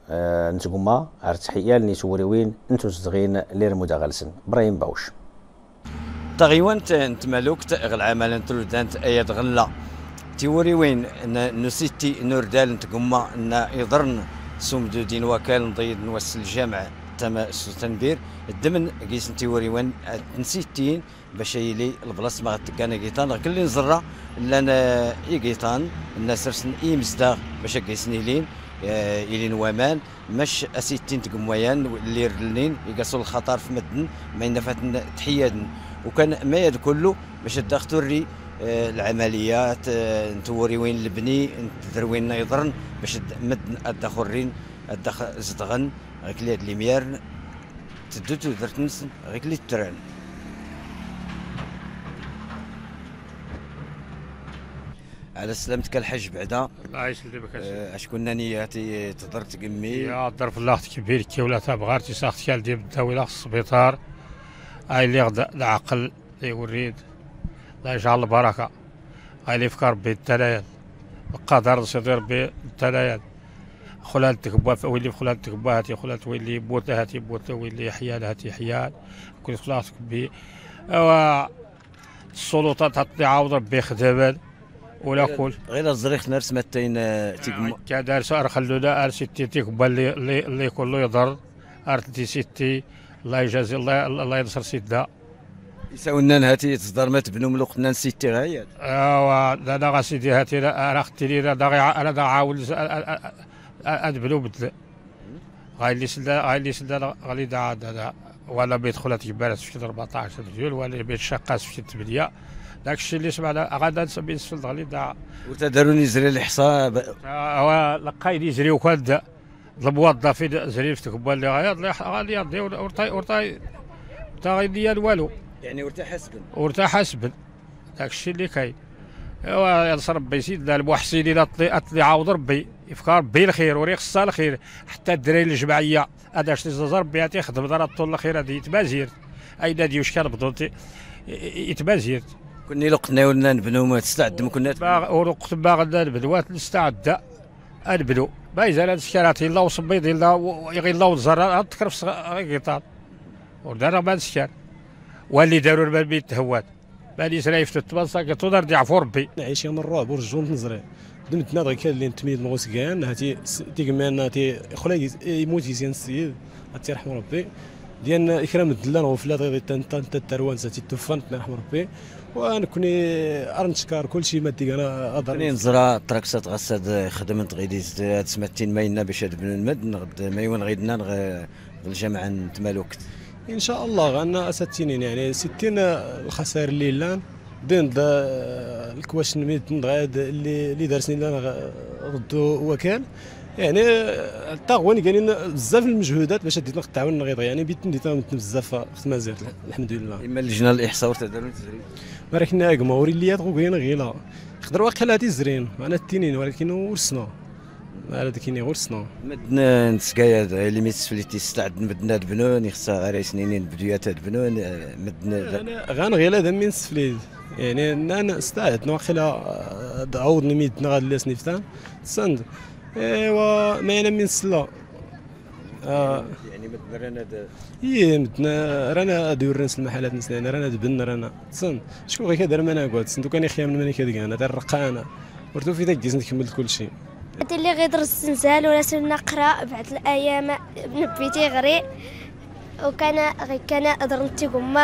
نتقما ارتحيال ني وين انتو صدغين لير مداغلسن ابراهيم باوش تغيوان نتمالوك عمل تردانت اياد غلا تيوري وين نسيتي نوردال نتقما ان يضرن دين وكال نضيد نوس الجامع تما التنبير الدمن قيس تيوري وين نسيتي باش يلي البلاص ما غتكان قيطان اللي نزرة لنا اي قيطان الناس رسن اي مزداغ باش قيسني لين إلين آه، ومان مش أسيتين تقمويان اللي رلنين يقصوا الخطر في مدن ما ينفات تحيادن وكان ما كله باش تاخذوا لي آه، العمليات آه، نتوري وين البني نتدر وين نيضرن باش مد الدخرين زدغن غير كلي هاد ليميارن تدوت درت نسن غير كلي تران على سلامتك الحج بعدا الله يسلمك اش كنا نياتي تهضرت قمي يا ظرف الله كبير كي ولا تبغارتي ساختي ديال الدوله في السبيطار هاي اللي غدا العقل اللي وريد لا يجعل البركة هاي اللي به بالتلايل القدر سيدي ربي التلايل خلال تكبا ويلي خلال تكبا هاتي خلال ويلي بوتا هاتي بوتا ويلي يحيى هاتي حيال كل خلاص كبي السلطات هاتي عاود ربي خدمال ولا كل غير الزريخ نرس متين آه، تيكما يعني كادار سار خلو لا ار ستي تيكبا اللي اللي كله يضر ار ستي الله يجازي الله الله ينصر سيدنا يساوينا هاتي تصدر ما تبنو من لنا نسيتي غايات آه، ايوا انا سيدي هاتي انا اختي لي انا انا عاون ادبلو بدل غاي اللي سلا غاي اللي سلا غادي عاد هذا ولا بيت خلات جبارة في 14 ديول ولا بيت شقاس في 8 داك الشيء اللي سمعنا غادا نسمي نسفل غادي دا وتداروني زري الحصى ايوا آه، لقاي يجري وكاد الموظفين زريفتك اللي غادي يرضي ورطاي ورطاي تا غيدير والو يعني ورتا حسبا ورتا حسبا داك الشيء اللي كاين ايوا ينصر ربي سيدنا المحسنين طلي اطلي عاود ربي يفكر ربي الخير وري خصها الخير حتى الدراري الجمعيه هذا شتي ربي تيخدم دار الطول الخير هذه يتبازير اين واش كان بدون يتبازير كنا قلنا ولنا نبنوا ما تستعد ما كنا وقت باغ نبنوا تستعد نبنوا بايزال هاد السكارات يلا وصبيض يلا يلا وتزرى تكرف قطار غيطار ودار بعد السكار واللي داروا الباب بيت تهوات بعد يسراي في دار كتودر ديعفو ربي نعيش يوم الرعب ورجون تنزري دمتنا غير كان اللي نتميد نغوسكان هاتي تيكمان هاتي خلاي يموت يزين السيد هاتي رحم ربي ديال اكرام الدلان وفلات غير تنتا تروان ساتي توفان رحم ربي ونكوني ارنشكار كلشي مادي انا اضر كني نزرع تراكسات غساد آه، خدمت غيدي آه، تسمتين ماينا باش هاد بن المد نغد مايون غيدنا الجامعه نتمالوك ان شاء الله غانا اساتينين يعني 60 آه، الخسائر اللي لان دين دا الكواش نميت نغاد اللي اللي دارسني لان ردو وكان يعني التاغوان قال لنا بزاف المجهودات باش ديت نتعاون نغيض يعني بيت نديت بزاف في المازال الحمد لله اما اللجنه الاحصاء والتدرب ولكن هاكما وري ليا تغوكين غيلا يقدر واقيلا زرين معنا التنين ولكن ورسنا على ديكيني غرسنا مدنا نسقايا اللي ليميت سفليتي استعد مدنا البنون يخصها غير سنين بدويات البنون آه، مدنا غان غير هذا من سفليت يعني انا استعد واقيلا آه، عوض نميتنا غاد لاس نفتان تسند ايوا ما انا من سلا آه مثلا رانا اي مثلا رانا ديور نس المحلات رانا دبن رانا تصن شكون غي كدار مانا كواد تصن دوكا نخيام الماني كدكانا الرقانه ورتو في ذاك ديسن كمل كلشي هادي اللي غيدرس ولا نقرا بعد الايام نبيتي غري وكان غير كان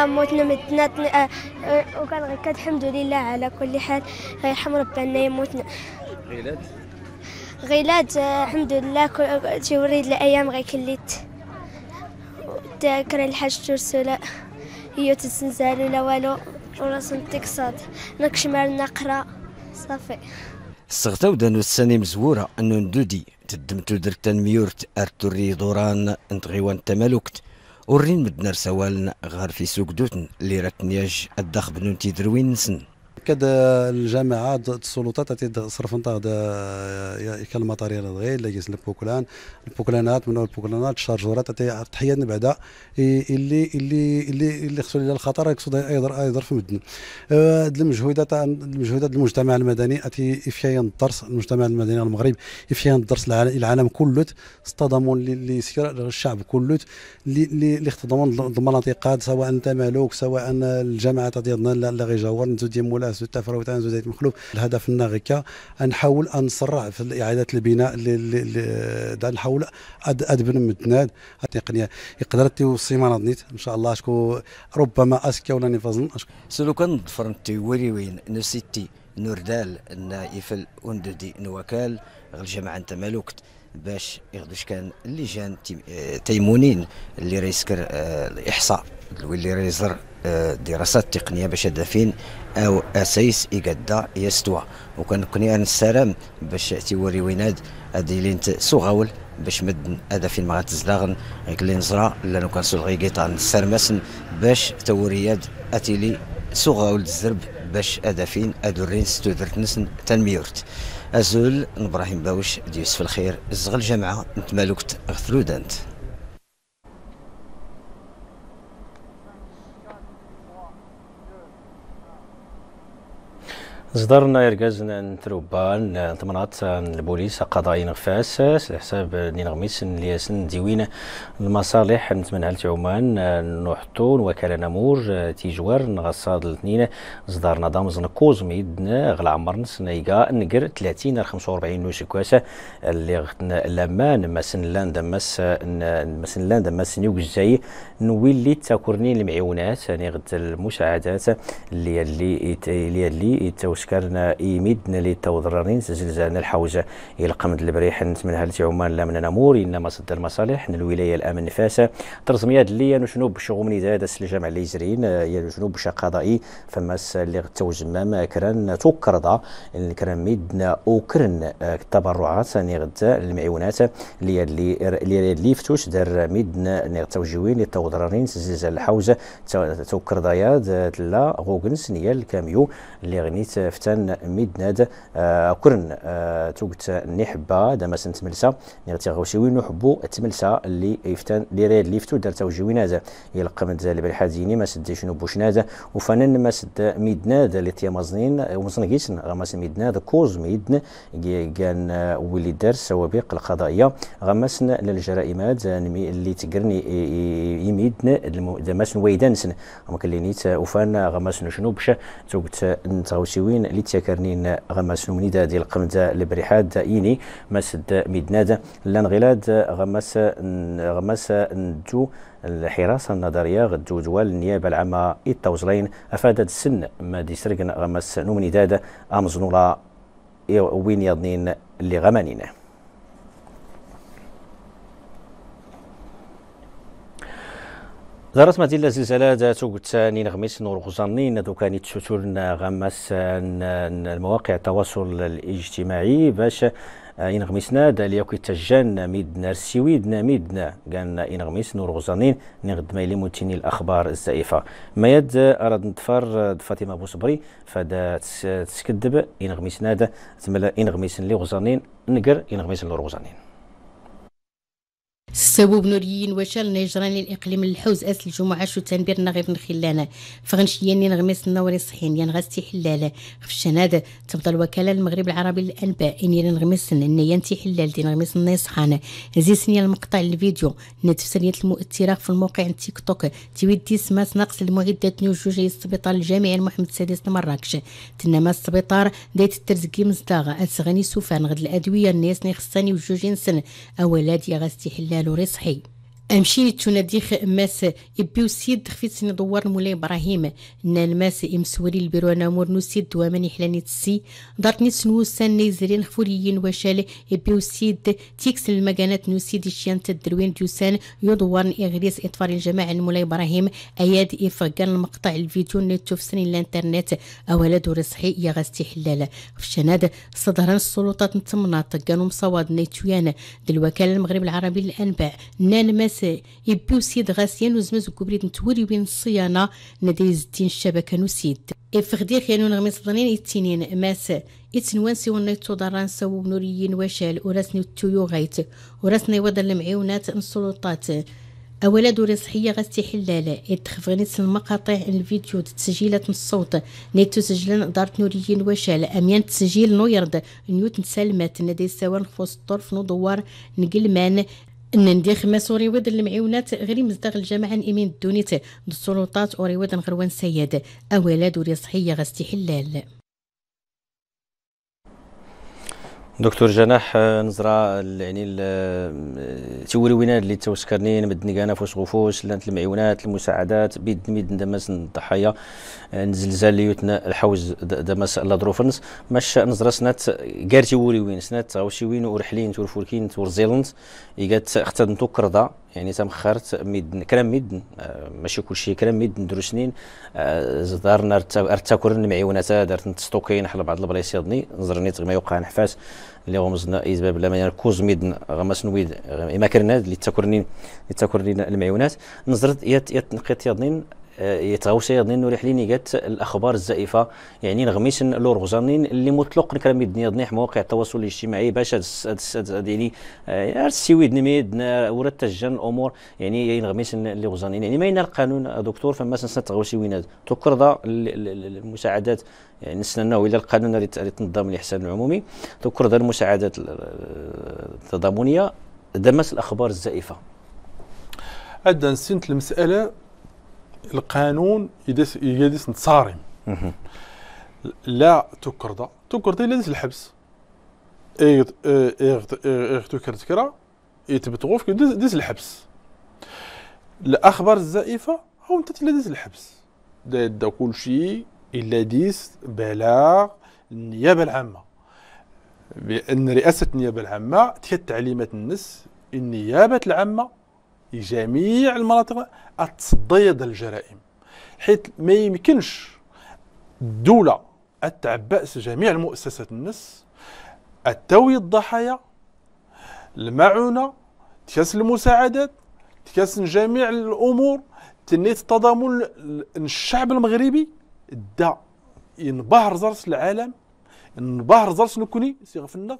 موتنا متنا آه، آه، وكان غير كان الحمد لله على كل حال ربي ربنا يموتنا غيلات غيلات آه، الحمد لله تيوري الايام غير كليت تاكل الحاج ترسل هي تتنزال لا والو وراسن تكساد مال نقرا صافي صغتا ودانو السنة مزورة أنو ندودي تدمتو درتان ميورت أرتوري دوران انت غيوان تمالوكت ورين مدنا رسوالنا غار في سوق دوتن لي راتنياج الدخ بنون تيدروين نسن كاد الجماعات السلطات تصرف نتاع كالماتيريال غير اللي يجلس البوكلان البوكلانات من البوكلانات الشارجورات تحيا بعدا اللي اللي اللي اللي خصو الى الخطر يقصد ايضا في مدن أه، المجهودات المجهودات المجتمع المدني اتي افيان الدرس المجتمع المدني المغرب افيان الدرس العالم كله اصطدموا اللي يسير الشعب كله اللي اللي اختضموا المناطق سواء تمالوك سواء الجامعات ديالنا لا غير جوار نتو ديال الناس تفرو تاع زيت مخلوف الهدف لنا غير نحاول ان نسرع في اعاده البناء نحاول ادبن متناد التقنيه يقدر توصي ما نيت ان شاء الله شكون ربما اسكي ولا كان ظفر فرنت ولي وين نسيتي نوردال نايفل ونددي نوكال الجماعة نتا مالوكت باش يغدوش كان اللي جان آه، تيمونين اللي ريسكر آه، الاحصاء واللي ريزر دراسات تقنيه باش دافين او اسيس يقدا يستوى وكنقني ان السلام باش تيوري ويناد انت صغاول باش مدن هذا فين ما غتزلاغن اللي نزرا لانو كان غي كيطان نسرمسن باش تورياد اتيلي صغاول الزرب باش ادافين ادورين ستودرت نسن تنميرت ازول ابراهيم باوش ديوسف الخير الزغل جمعه نتمالكت غثلودانت صدرنا يركزنا نتروبان طمرات البوليس قضايا نغفاس على حساب نغميس لياسن ديوين المصالح نتمنى عمان نحطون وكالة نمور تيجوار نغصاد الاثنين صدرنا دامز زنكوز ميدنا غلا عمر يقا نقر 30 ل 45 نوش كواسة اللي غتنا لما نمسن لاند مس نمسن لاند مس نيوك الجاي نولي تاكورني المعيونات يعني غد المساعدات اللي اللي اللي, اللي, اللي تشكرنا إيميدنا للتوضررين زلزالنا الحوجة إلى قمد البريحن من هالتي عمان لا من نامور إنما صد المصالح الولاية الأمن فاسة ترزمياد اللي نشنوب شغومني زاد الجامع اللي يزرين ينشنوب بشا قضائي فما اللي توجمام كران توكرضا كران ميدنا وكرن التبرعات غدا المعونات اللي اللي اللي فتوش دار ميدنا نغدا توجوين للتوضررين زلزال الحوجة توكرضايا لا غوغنس نيال الكاميو اللي غنيت فتان ميدناد آه، كرن آه، توقت نحبة دما سنتملسا نيغ تيغوشيوي نحبو تملسا اللي يفتان لي ريد ليفتو دار توجويناد يلقمد البرحاديني ما سد شنو نازا وفنان ما سد ميدناد اللي تيمازنين ومزنغيسن غمس ميدناد كوز ميدن كان آه، ولي دار السوابق القضائية غمسن للجرائمات اللي تقرني يميدن دماسن ويدانسن وما كان لينيت وفان غمسن شنو باش توقت نتغوشيوي تكوين للتكرنين غمس مندى دي القمدة البرحاد إيني مسد مدناد لانغلاد غمس غمس ندو الحراسه النظريه غدو دوال النيابه العامه التوزلين افادت السن ما ديسرقن غمس نومني داد امزنولا وين يضنين اللي غمانين غرس مدينة الزلزال ذات وتاني نغمس نور غزانين ذو كانت تسوتون غمس المواقع التواصل الاجتماعي باش إن آه، غمسنا داليا كي تجان ميدنا السويدنا ميدنا كان إن نور غزانين نغد ميلي متيني الأخبار الزائفة ما يد أراد آه، نتفر آه، فاطمة أبو صبري فدا تسكدب إن غمسنا دا زملا إن لي غزانين نقر إن غمسن لور غزانين سبب نوريين وشال نجران الإقليم الحوز أس الجمعة شو تنبير نغيب نخلانا فغنشياني نغمس نوري صحين يان غاستي حلالة خفشان هذا تبدا الوكالة المغرب العربي للأنباء إني نغمس إني ينتي حلال دي نغمس نيصحان زيسني المقطع الفيديو نتفسرية المؤثرة في الموقع تيك توك تيودي سماس نقص المعدات نوجوجي السبيطار الجامعي محمد السادس لمراكش تنما السبيطار دايت الترزقي مزداغة أسغني سوفان غد الأدوية الناس نخصاني وجوجين سن أولادي غاستي حلال ينال رزحي امشي تناديخ ماس يبيو سيد تخفيت سني دوار مولاي ابراهيم نال ماس امسوري البيرو نامور نو سيد دواماني حلاني تسي دارتني نو سان نيزرين خفوريين وشال يبيو سيد تيكس المكانات نو سيد شيان تدروين ديوسان يدوار اغريس اطفال الجماعة المولاي ابراهيم اياد افغان المقطع الفيديو نتو في الانترنت اولا دور صحي يا غاستي حلال في شناد صدران السلطات نتمناط كانوا مصواد نيتويان دالوكالة المغرب العربي للانباء نان ماس الناس يبيو سيد غاسيان وزمز كبريد نتوري وين الصيانة نادي زدين الشبكة نسيد إفغدي كانوا نغميس ظنين إتنين ماس إتنوان نيتو داران سو نوريين وشال ورسني التويو غيت ورسني وضع المعيونات السلطات أولا دوري صحية غاستي حلالة إتخفغني المقاطع الفيديو تسجيلات الصوت نيتو تسجلن دارت نوريين وشال أميان تسجيل نويرد نيوت نسلمات ندي سوان خفوس الطرف نو دوار نقلمان ان ندير خمس وريود المعيونات غير مصداق الجامعه ايمين الدونيت السلطات وريود غروان سيد اولاد دوري صحيه غاستحلال دكتور جناح نزرع يعني تيوري وين اللي توشكرنين مدني كانا فوس غفوس لانت المعيونات المساعدات بيد ميد ندمس الضحايا نزلزال ليوتنا الحوز دمس الله ظروف النص مش نزرا سنات قارتي ولي وين سنات غاوشي وين ورحلين تور فوركين تور زيلند يقات اختدن يعني يعني تمخرت ميدن كرام ميدن آه، ماشي كلشي كرام ميدن درو سنين آه، دارنا ارتاكرن معيونات دارت نتستوكين حل بعض البلايص يضني نزرني تغما يوقع نحفاس اللي غمزنا ازباب لما يعني كوز ميدن غمس نويد اما كرناد اللي تاكرنين اللي تاكرنين المعيونات نزرت نقيت يضنين آه، يتغوسي غادي نوريح ليني قالت الاخبار الزائفه يعني نغميسن لوروزانين اللي مطلق نكرم يدني ضنيح مواقع التواصل الاجتماعي باش هاد يعني السويد نميد ورد تجن الامور يعني نغميسن غزانين يعني ما القانون آه، دكتور فما سنسنا تغوسي ويناد تكرضا المساعدات يعني نستناو الى القانون اللي تنظم الاحسان العمومي تكرضا المساعدات التضامنيه دمس الاخبار الزائفه ادا نسنت المسألة القانون يدس يدس نتصارم لا تكردا تكردا يجلس الحبس ايغت ايغت اغت كرا يتبتغوف دز الحبس الاخبار الزائفه هو انت دز الحبس دا, دا كل شيء الا ديس بلاغ النيابه العامه بان رئاسه النيابه العامه تهي تعليمات الناس النيابه العامه جميع المناطق تصديد الجرائم حيث ما يمكنش الدوله التعبأس جميع المؤسسات النس التوي الضحايا المعونه تكاسل المساعدات تكاسل جميع الامور تنيت التضامن الشعب المغربي دا ينبهر زرس العالم ينبهر زرس نكوني صيغه في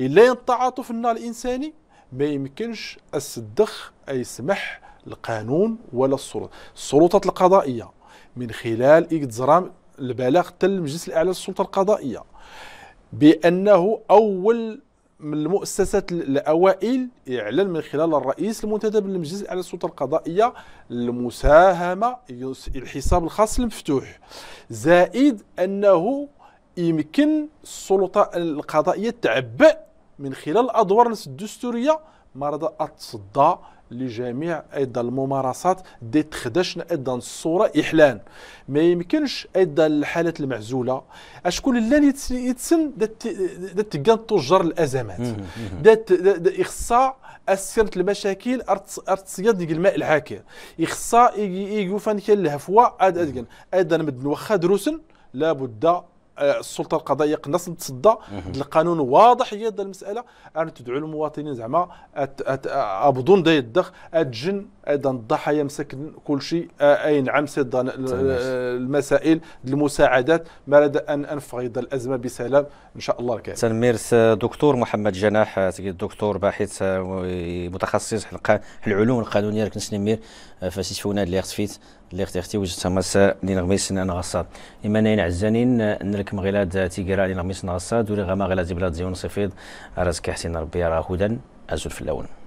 الا التعاطف الانساني ما يمكنش السدخ سمح القانون ولا السلطة السلطات القضائية من خلال إجزرام البلاغ تل المجلس الأعلى للسلطة القضائية بأنه أول من المؤسسات الاوائل يعلن من خلال الرئيس المنتدب للمجلس الاعلى للسلطه القضائيه المساهمه الحساب الخاص المفتوح زائد انه يمكن السلطه القضائيه تعبئ من خلال أدوارنا الدستورية مرضى أتصدى لجميع ايضا الممارسات دي تخدشنا ايضا الصوره احلان ما يمكنش ايضا الحالات المعزوله اشكون اللي يتسن دات تجار الازمات دات اخصاء السيرة المشاكل ارتصياد ديك الماء العاكر اخصاء يوفان كان الهفوه ايضا مدن واخا دروسن لابد آه، السلطه القضائيه قناص تصدى القانون واضح هي هذه المساله انا تدعو المواطنين زعما ابضون دا الدخ الجن ايضا الضحايا مسكن كل شيء آه، اي نعم سد المسائل المساعدات ما لدى ان انفرض الازمه بسلام ان شاء الله الكريم ميرس دكتور محمد جناح سيد الدكتور باحث آه، متخصص العلوم القانونيه الكنسنمير أه، فاسيس فوناد اللي اختفيت اللي اختي وجدت تماس دين غميس غصاد اما ناين عزانين نلك مغيلاد تيكرا دين غميس نغصاد ولي غما غيلاد بلاد زيون صفيد راسك حسين ربي راه هدى ازول في اللون